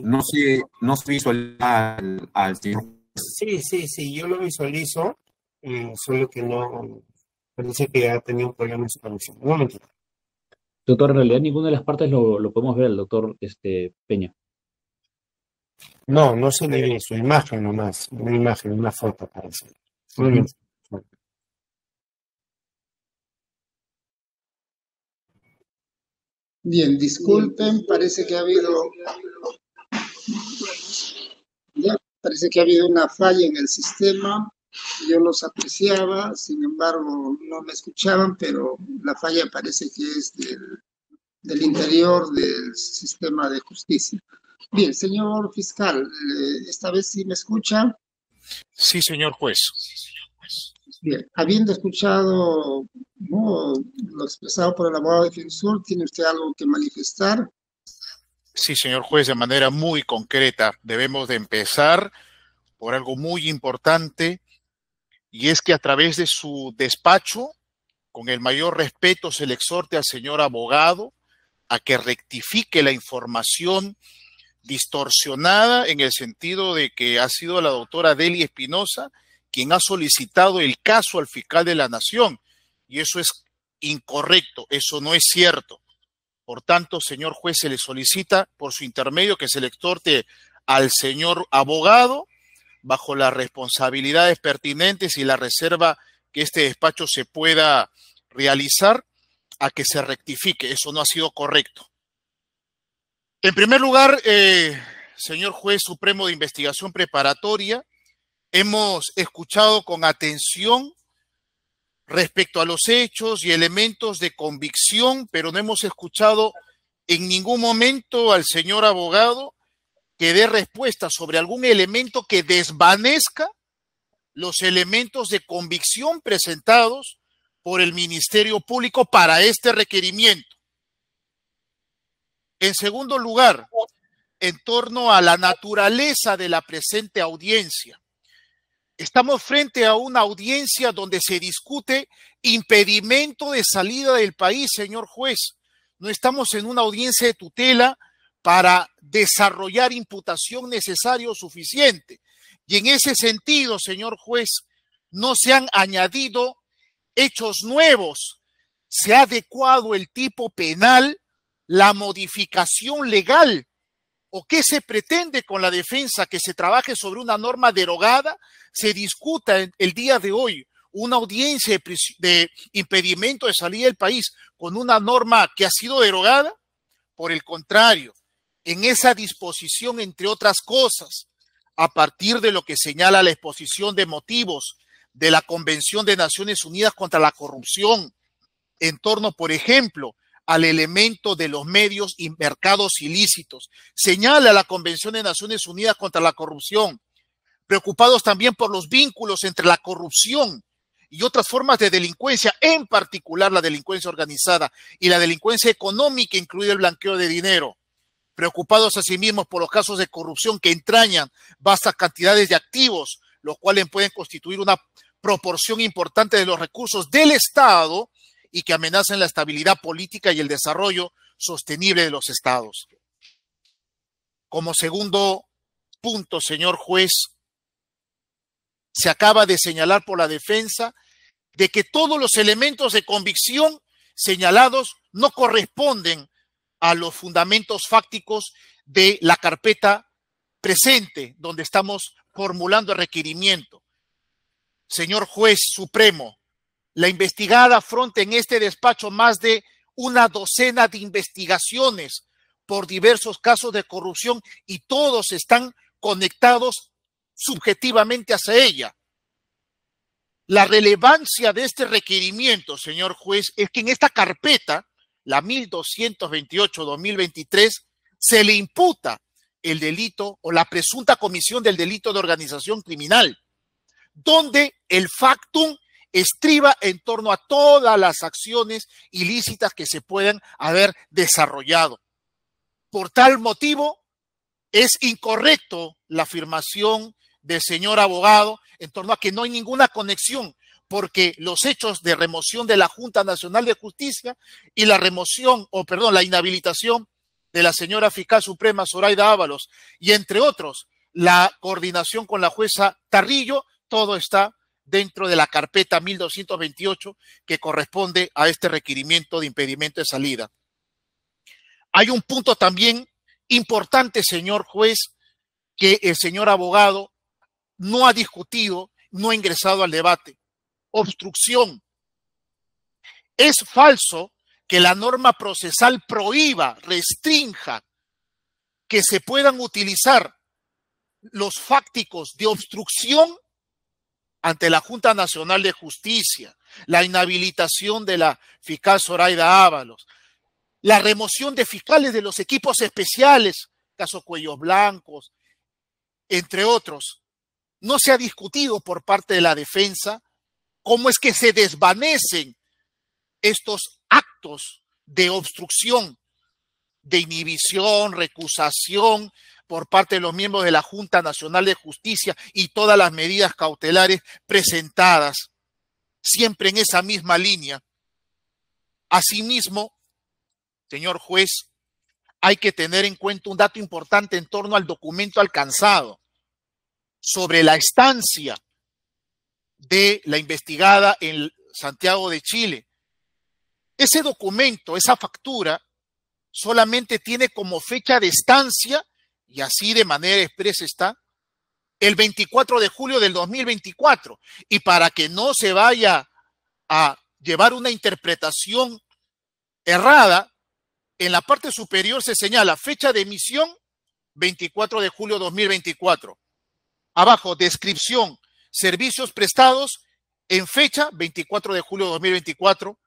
No se, no visualiza al, al Sí, sí, sí, yo lo visualizo, solo que no, parece que ha tenido problemas de conexión. Un momentito. Doctor, en realidad ninguna de las partes lo, podemos ver, el doctor este, Peña. No, no se le ve su imagen nomás, una imagen, una foto parece. Muy bien. Bien, disculpen, parece que ha habido parece que ha habido una falla en el sistema. Yo los apreciaba, sin embargo no me escuchaban, pero la falla parece que es del, del interior del sistema de justicia. Bien, señor fiscal, eh, ¿esta vez sí me escucha? Sí, señor juez. Bien, habiendo escuchado lo expresado por el abogado defensor, ¿tiene usted algo que manifestar? Sí, señor juez, de manera muy concreta. Debemos de empezar por algo muy importante y es que a través de su despacho, con el mayor respeto, se le exhorte al señor abogado a que rectifique la información distorsionada en el sentido de que ha sido la doctora Deli Espinosa quien ha solicitado el caso al fiscal de la nación. Y eso es incorrecto, eso no es cierto. Por tanto, señor juez, se le solicita por su intermedio que se le extorte al señor abogado bajo las responsabilidades pertinentes y la reserva que este despacho se pueda realizar a que se rectifique. Eso no ha sido correcto. En primer lugar, eh, señor juez supremo de investigación preparatoria, Hemos escuchado con atención respecto a los hechos y elementos de convicción, pero no hemos escuchado en ningún momento al señor abogado que dé respuesta sobre algún elemento que desvanezca los elementos de convicción presentados por el Ministerio Público para este requerimiento. En segundo lugar, en torno a la naturaleza de la presente audiencia. Estamos frente a una audiencia donde se discute impedimento de salida del país, señor juez. No estamos en una audiencia de tutela para desarrollar imputación necesaria o suficiente. Y en ese sentido, señor juez, no se han añadido hechos nuevos. Se ha adecuado el tipo penal, la modificación legal o qué se pretende con la defensa que se trabaje sobre una norma derogada, se discuta el día de hoy una audiencia de impedimento de salida del país con una norma que ha sido derogada. Por el contrario, en esa disposición, entre otras cosas, a partir de lo que señala la exposición de motivos de la Convención de Naciones Unidas contra la Corrupción, en torno, por ejemplo, al elemento de los medios y mercados ilícitos. Señala la Convención de Naciones Unidas contra la Corrupción, preocupados también por los vínculos entre la corrupción y otras formas de delincuencia, en particular la delincuencia organizada y la delincuencia económica, incluido el blanqueo de dinero. Preocupados asimismo por los casos de corrupción que entrañan vastas cantidades de activos, los cuales pueden constituir una proporción importante de los recursos del Estado y que amenazan la estabilidad política y el desarrollo sostenible de los estados. Como segundo punto, señor juez, se acaba de señalar por la defensa de que todos los elementos de convicción señalados no corresponden a los fundamentos fácticos de la carpeta presente donde estamos formulando el requerimiento. Señor juez supremo, la investigada afronta en este despacho más de una docena de investigaciones por diversos casos de corrupción y todos están conectados subjetivamente hacia ella. La relevancia de este requerimiento, señor juez, es que en esta carpeta, la 1228-2023, se le imputa el delito o la presunta comisión del delito de organización criminal, donde el factum estriba en torno a todas las acciones ilícitas que se pueden haber desarrollado. Por tal motivo, es incorrecto la afirmación del señor abogado en torno a que no hay ninguna conexión, porque los hechos de remoción de la Junta Nacional de Justicia y la remoción, o perdón, la inhabilitación de la señora fiscal suprema Zoraida Ábalos y entre otros, la coordinación con la jueza Tarrillo, todo está dentro de la carpeta 1228 que corresponde a este requerimiento de impedimento de salida. Hay un punto también importante, señor juez, que el señor abogado no ha discutido, no ha ingresado al debate. Obstrucción. Es falso que la norma procesal prohíba, restrinja que se puedan utilizar los fácticos de obstrucción ante la Junta Nacional de Justicia, la inhabilitación de la fiscal Zoraida Ábalos, la remoción de fiscales de los equipos especiales, caso Cuellos Blancos, entre otros. No se ha discutido por parte de la defensa cómo es que se desvanecen estos actos de obstrucción, de inhibición, recusación, por parte de los miembros de la Junta Nacional de Justicia y todas las medidas cautelares presentadas, siempre en esa misma línea. Asimismo, señor juez, hay que tener en cuenta un dato importante en torno al documento alcanzado sobre la estancia de la investigada en Santiago de Chile. Ese documento, esa factura, solamente tiene como fecha de estancia y así de manera expresa está, el 24 de julio del 2024. Y para que no se vaya a llevar una interpretación errada, en la parte superior se señala fecha de emisión 24 de julio 2024. Abajo, descripción, servicios prestados en fecha 24 de julio 2024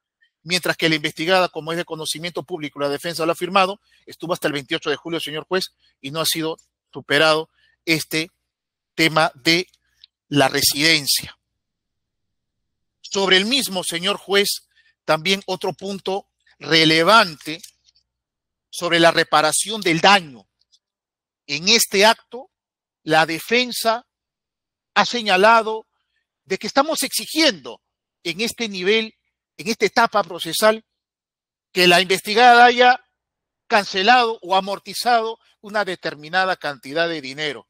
mientras que la investigada, como es de conocimiento público, la defensa lo ha firmado, estuvo hasta el 28 de julio, señor juez, y no ha sido superado este tema de la residencia. Sobre el mismo, señor juez, también otro punto relevante sobre la reparación del daño. En este acto, la defensa ha señalado de que estamos exigiendo en este nivel en esta etapa procesal que la investigada haya cancelado o amortizado una determinada cantidad de dinero.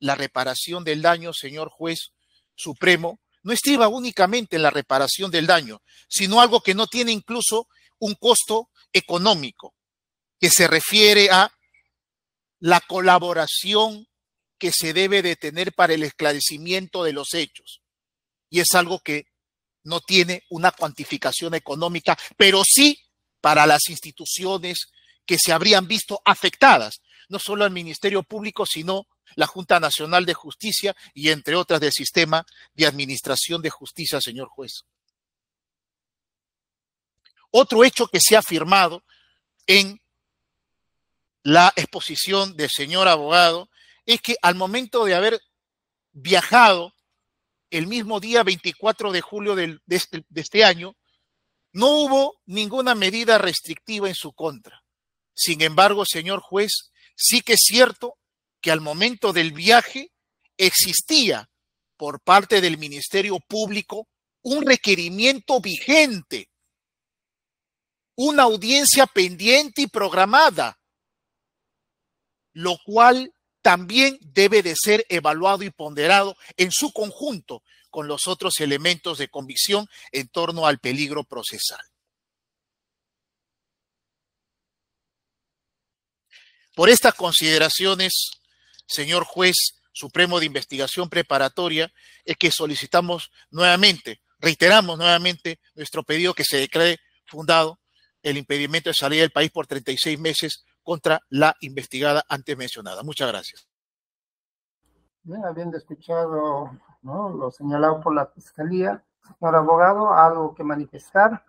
La reparación del daño, señor juez supremo, no estriba únicamente en la reparación del daño, sino algo que no tiene incluso un costo económico, que se refiere a la colaboración que se debe de tener para el esclarecimiento de los hechos. Y es algo que no tiene una cuantificación económica, pero sí para las instituciones que se habrían visto afectadas, no solo el Ministerio Público, sino la Junta Nacional de Justicia y entre otras del sistema de administración de justicia, señor juez. Otro hecho que se ha afirmado en la exposición del señor abogado es que al momento de haber viajado el mismo día 24 de julio de, este, de este año, no hubo ninguna medida restrictiva en su contra. Sin embargo, señor juez, sí que es cierto que al momento del viaje existía por parte del Ministerio Público un requerimiento vigente, una audiencia pendiente y programada, lo cual también debe de ser evaluado y ponderado en su conjunto con los otros elementos de convicción en torno al peligro procesal. Por estas consideraciones, señor juez supremo de investigación preparatoria, es que solicitamos nuevamente, reiteramos nuevamente nuestro pedido que se declare fundado el impedimento de salida del país por 36 meses contra la investigada antes mencionada. Muchas gracias. Bien, habiendo escuchado lo señalado por la Fiscalía, señor abogado, ¿algo que manifestar?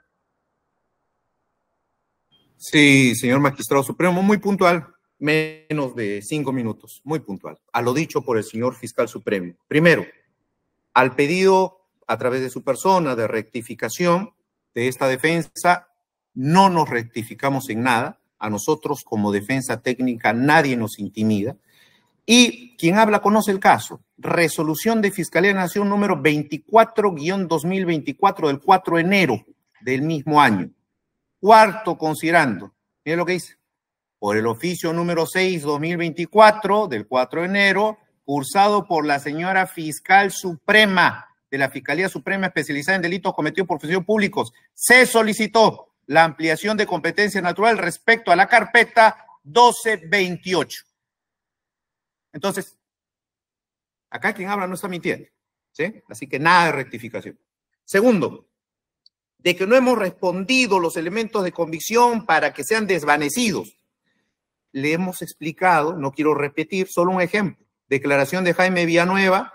Sí, señor magistrado supremo, muy puntual, menos de cinco minutos, muy puntual, a lo dicho por el señor fiscal supremo. Primero, al pedido a través de su persona de rectificación de esta defensa, no nos rectificamos en nada, a nosotros como defensa técnica nadie nos intimida. Y quien habla conoce el caso. Resolución de Fiscalía de Nación número 24-2024 del 4 de enero del mismo año. Cuarto, considerando, mire lo que dice, por el oficio número 6-2024 del 4 de enero, cursado por la señora fiscal suprema de la Fiscalía Suprema especializada en delitos cometidos por funcionarios públicos, se solicitó la ampliación de competencia natural respecto a la carpeta 1228. Entonces, acá quien habla no está mintiendo, ¿sí? Así que nada de rectificación. Segundo, de que no hemos respondido los elementos de convicción para que sean desvanecidos. Le hemos explicado, no quiero repetir, solo un ejemplo. Declaración de Jaime Villanueva,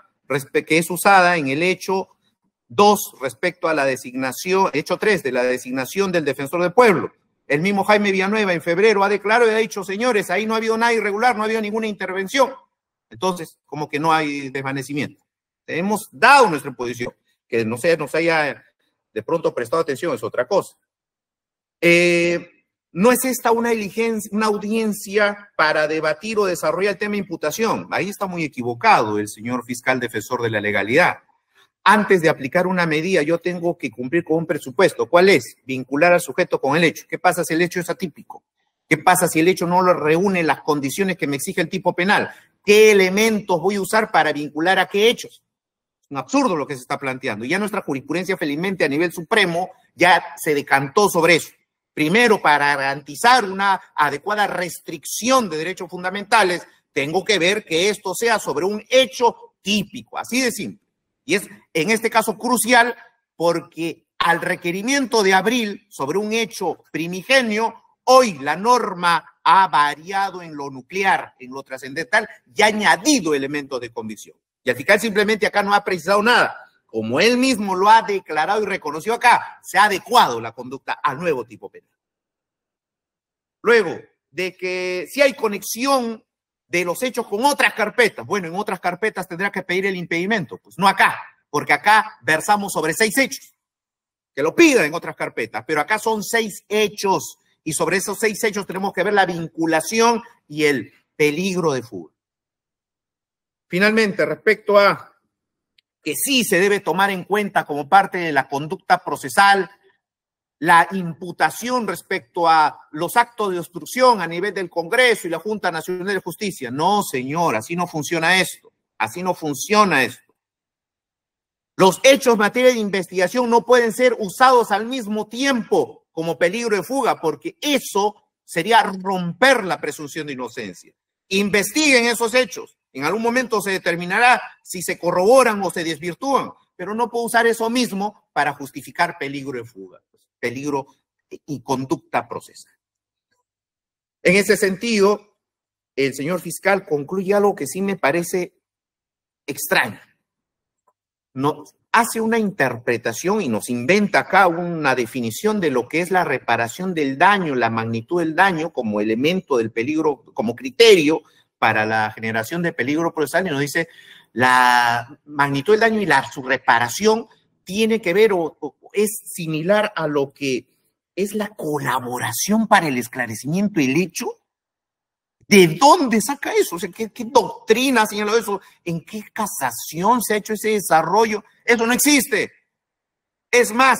que es usada en el hecho Dos, respecto a la designación, hecho tres, de la designación del defensor del pueblo. El mismo Jaime Villanueva en febrero ha declarado y ha dicho, señores, ahí no ha habido nada irregular, no ha habido ninguna intervención. Entonces, como que no hay desvanecimiento. Hemos dado nuestra posición. Que no se nos haya de pronto prestado atención es otra cosa. Eh, no es esta una, una audiencia para debatir o desarrollar el tema de imputación. Ahí está muy equivocado el señor fiscal defensor de la legalidad antes de aplicar una medida, yo tengo que cumplir con un presupuesto. ¿Cuál es? Vincular al sujeto con el hecho. ¿Qué pasa si el hecho es atípico? ¿Qué pasa si el hecho no lo reúne las condiciones que me exige el tipo penal? ¿Qué elementos voy a usar para vincular a qué hechos? Es un absurdo lo que se está planteando. Ya nuestra jurisprudencia, felizmente, a nivel supremo, ya se decantó sobre eso. Primero, para garantizar una adecuada restricción de derechos fundamentales, tengo que ver que esto sea sobre un hecho típico, así de simple. Y es en este caso crucial porque al requerimiento de abril sobre un hecho primigenio, hoy la norma ha variado en lo nuclear, en lo trascendental, y ha añadido elementos de condición. Y al fiscal simplemente acá no ha precisado nada. Como él mismo lo ha declarado y reconoció acá, se ha adecuado la conducta al nuevo tipo penal. Luego, de que si hay conexión de los hechos con otras carpetas. Bueno, en otras carpetas tendrá que pedir el impedimento, pues no acá, porque acá versamos sobre seis hechos, que lo pidan en otras carpetas, pero acá son seis hechos y sobre esos seis hechos tenemos que ver la vinculación y el peligro de fútbol. Finalmente, respecto a que sí se debe tomar en cuenta como parte de la conducta procesal la imputación respecto a los actos de obstrucción a nivel del Congreso y la Junta Nacional de Justicia. No, señor, así no funciona esto. Así no funciona esto. Los hechos en materia de investigación no pueden ser usados al mismo tiempo como peligro de fuga, porque eso sería romper la presunción de inocencia. Investiguen esos hechos. En algún momento se determinará si se corroboran o se desvirtúan, pero no puedo usar eso mismo para justificar peligro de fuga peligro y conducta procesal. En ese sentido, el señor fiscal concluye algo que sí me parece extraño. No, hace una interpretación y nos inventa acá una definición de lo que es la reparación del daño, la magnitud del daño como elemento del peligro, como criterio para la generación de peligro procesal y nos dice la magnitud del daño y la su reparación tiene que ver o, o, es similar a lo que es la colaboración para el esclarecimiento del hecho? ¿De dónde saca eso? ¿qué, doctrina señaló eso? ¿En qué casación se ha hecho ese desarrollo? Eso no existe. Es más,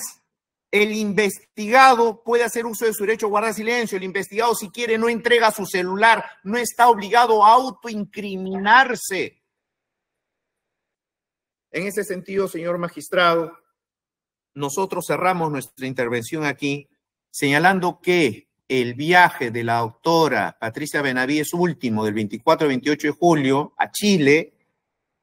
el investigado puede hacer uso de su derecho a guardar silencio. El investigado, si quiere, no entrega su celular. No está obligado a autoincriminarse. En ese sentido, señor magistrado, nosotros cerramos nuestra intervención aquí señalando que el viaje de la doctora Patricia Benavides último del 24 al 28 de julio a Chile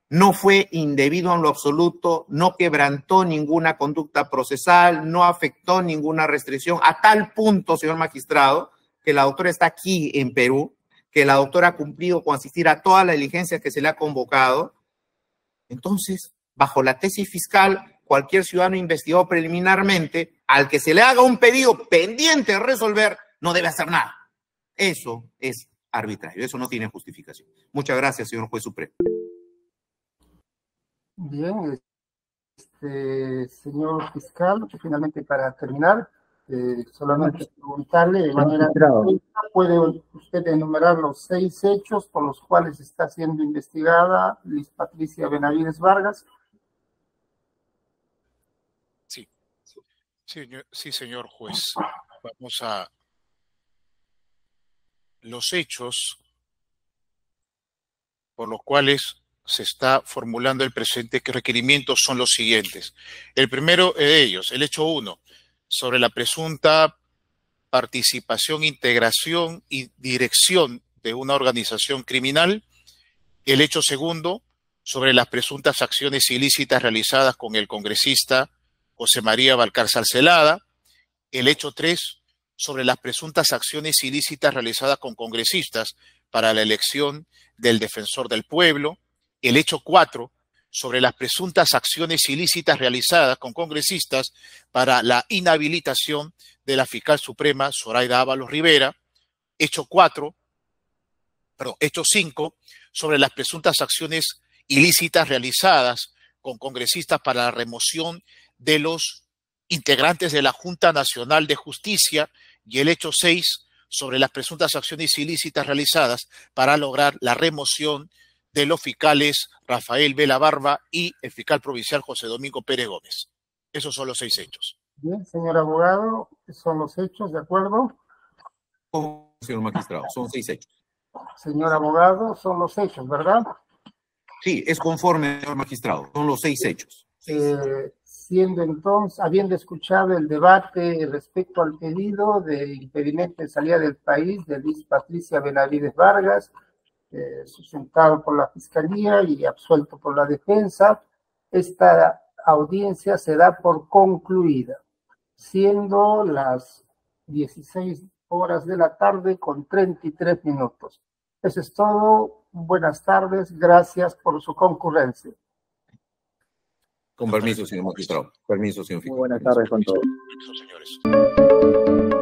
no fue indebido en lo absoluto, no quebrantó ninguna conducta procesal, no afectó ninguna restricción, a tal punto, señor magistrado, que la doctora está aquí en Perú, que la doctora ha cumplido con asistir a todas las diligencias que se le ha convocado. Entonces, bajo la tesis fiscal, cualquier ciudadano investigado preliminarmente, al que se le haga un pedido pendiente de resolver, no debe hacer nada. Eso es arbitrario, eso no tiene justificación. Muchas gracias, señor juez supremo. Bien, este, señor fiscal, finalmente para terminar, eh, solamente preguntarle de manera puede usted enumerar los seis hechos por los cuales está siendo investigada Liz Patricia Benavides Vargas sí, señor juez. Vamos a los hechos por los cuales se está formulando el presente requerimiento son los siguientes. El primero de ellos, el hecho uno, sobre la presunta participación, integración y dirección de una organización criminal. El hecho segundo, sobre las presuntas acciones ilícitas realizadas con el congresista José María Balcar Celada. El hecho 3, sobre las presuntas acciones ilícitas realizadas con congresistas para la elección del defensor del pueblo. El hecho 4, sobre las presuntas acciones ilícitas realizadas con congresistas para la inhabilitación de la fiscal suprema Zoraida Ábalos Rivera. Hecho 4, perdón, hecho 5, sobre las presuntas acciones ilícitas realizadas con congresistas para la remoción de los integrantes de la Junta Nacional de Justicia y el hecho 6 sobre las presuntas acciones ilícitas realizadas para lograr la remoción de los fiscales Rafael Vela Barba y el fiscal provincial José Domingo Pérez Gómez. Esos son los seis hechos. Bien, señor abogado, son los hechos, ¿de acuerdo? señor magistrado, son seis hechos. Señor abogado, son los hechos, ¿verdad? Sí, es conforme, señor magistrado, son los seis hechos. Eh, siendo entonces, habiendo escuchado el debate respecto al pedido de impedimento de salida del país de Luis Patricia Benavides Vargas, eh, sustentado por la Fiscalía y absuelto por la defensa, esta audiencia se da por concluida, siendo las 16 horas de la tarde con 33 minutos. Eso es todo. Buenas tardes. Gracias por su concurrencia. Con permiso, señor magistrado. Permiso, señor Muy Buenas tardes con todos. Permiso, señores.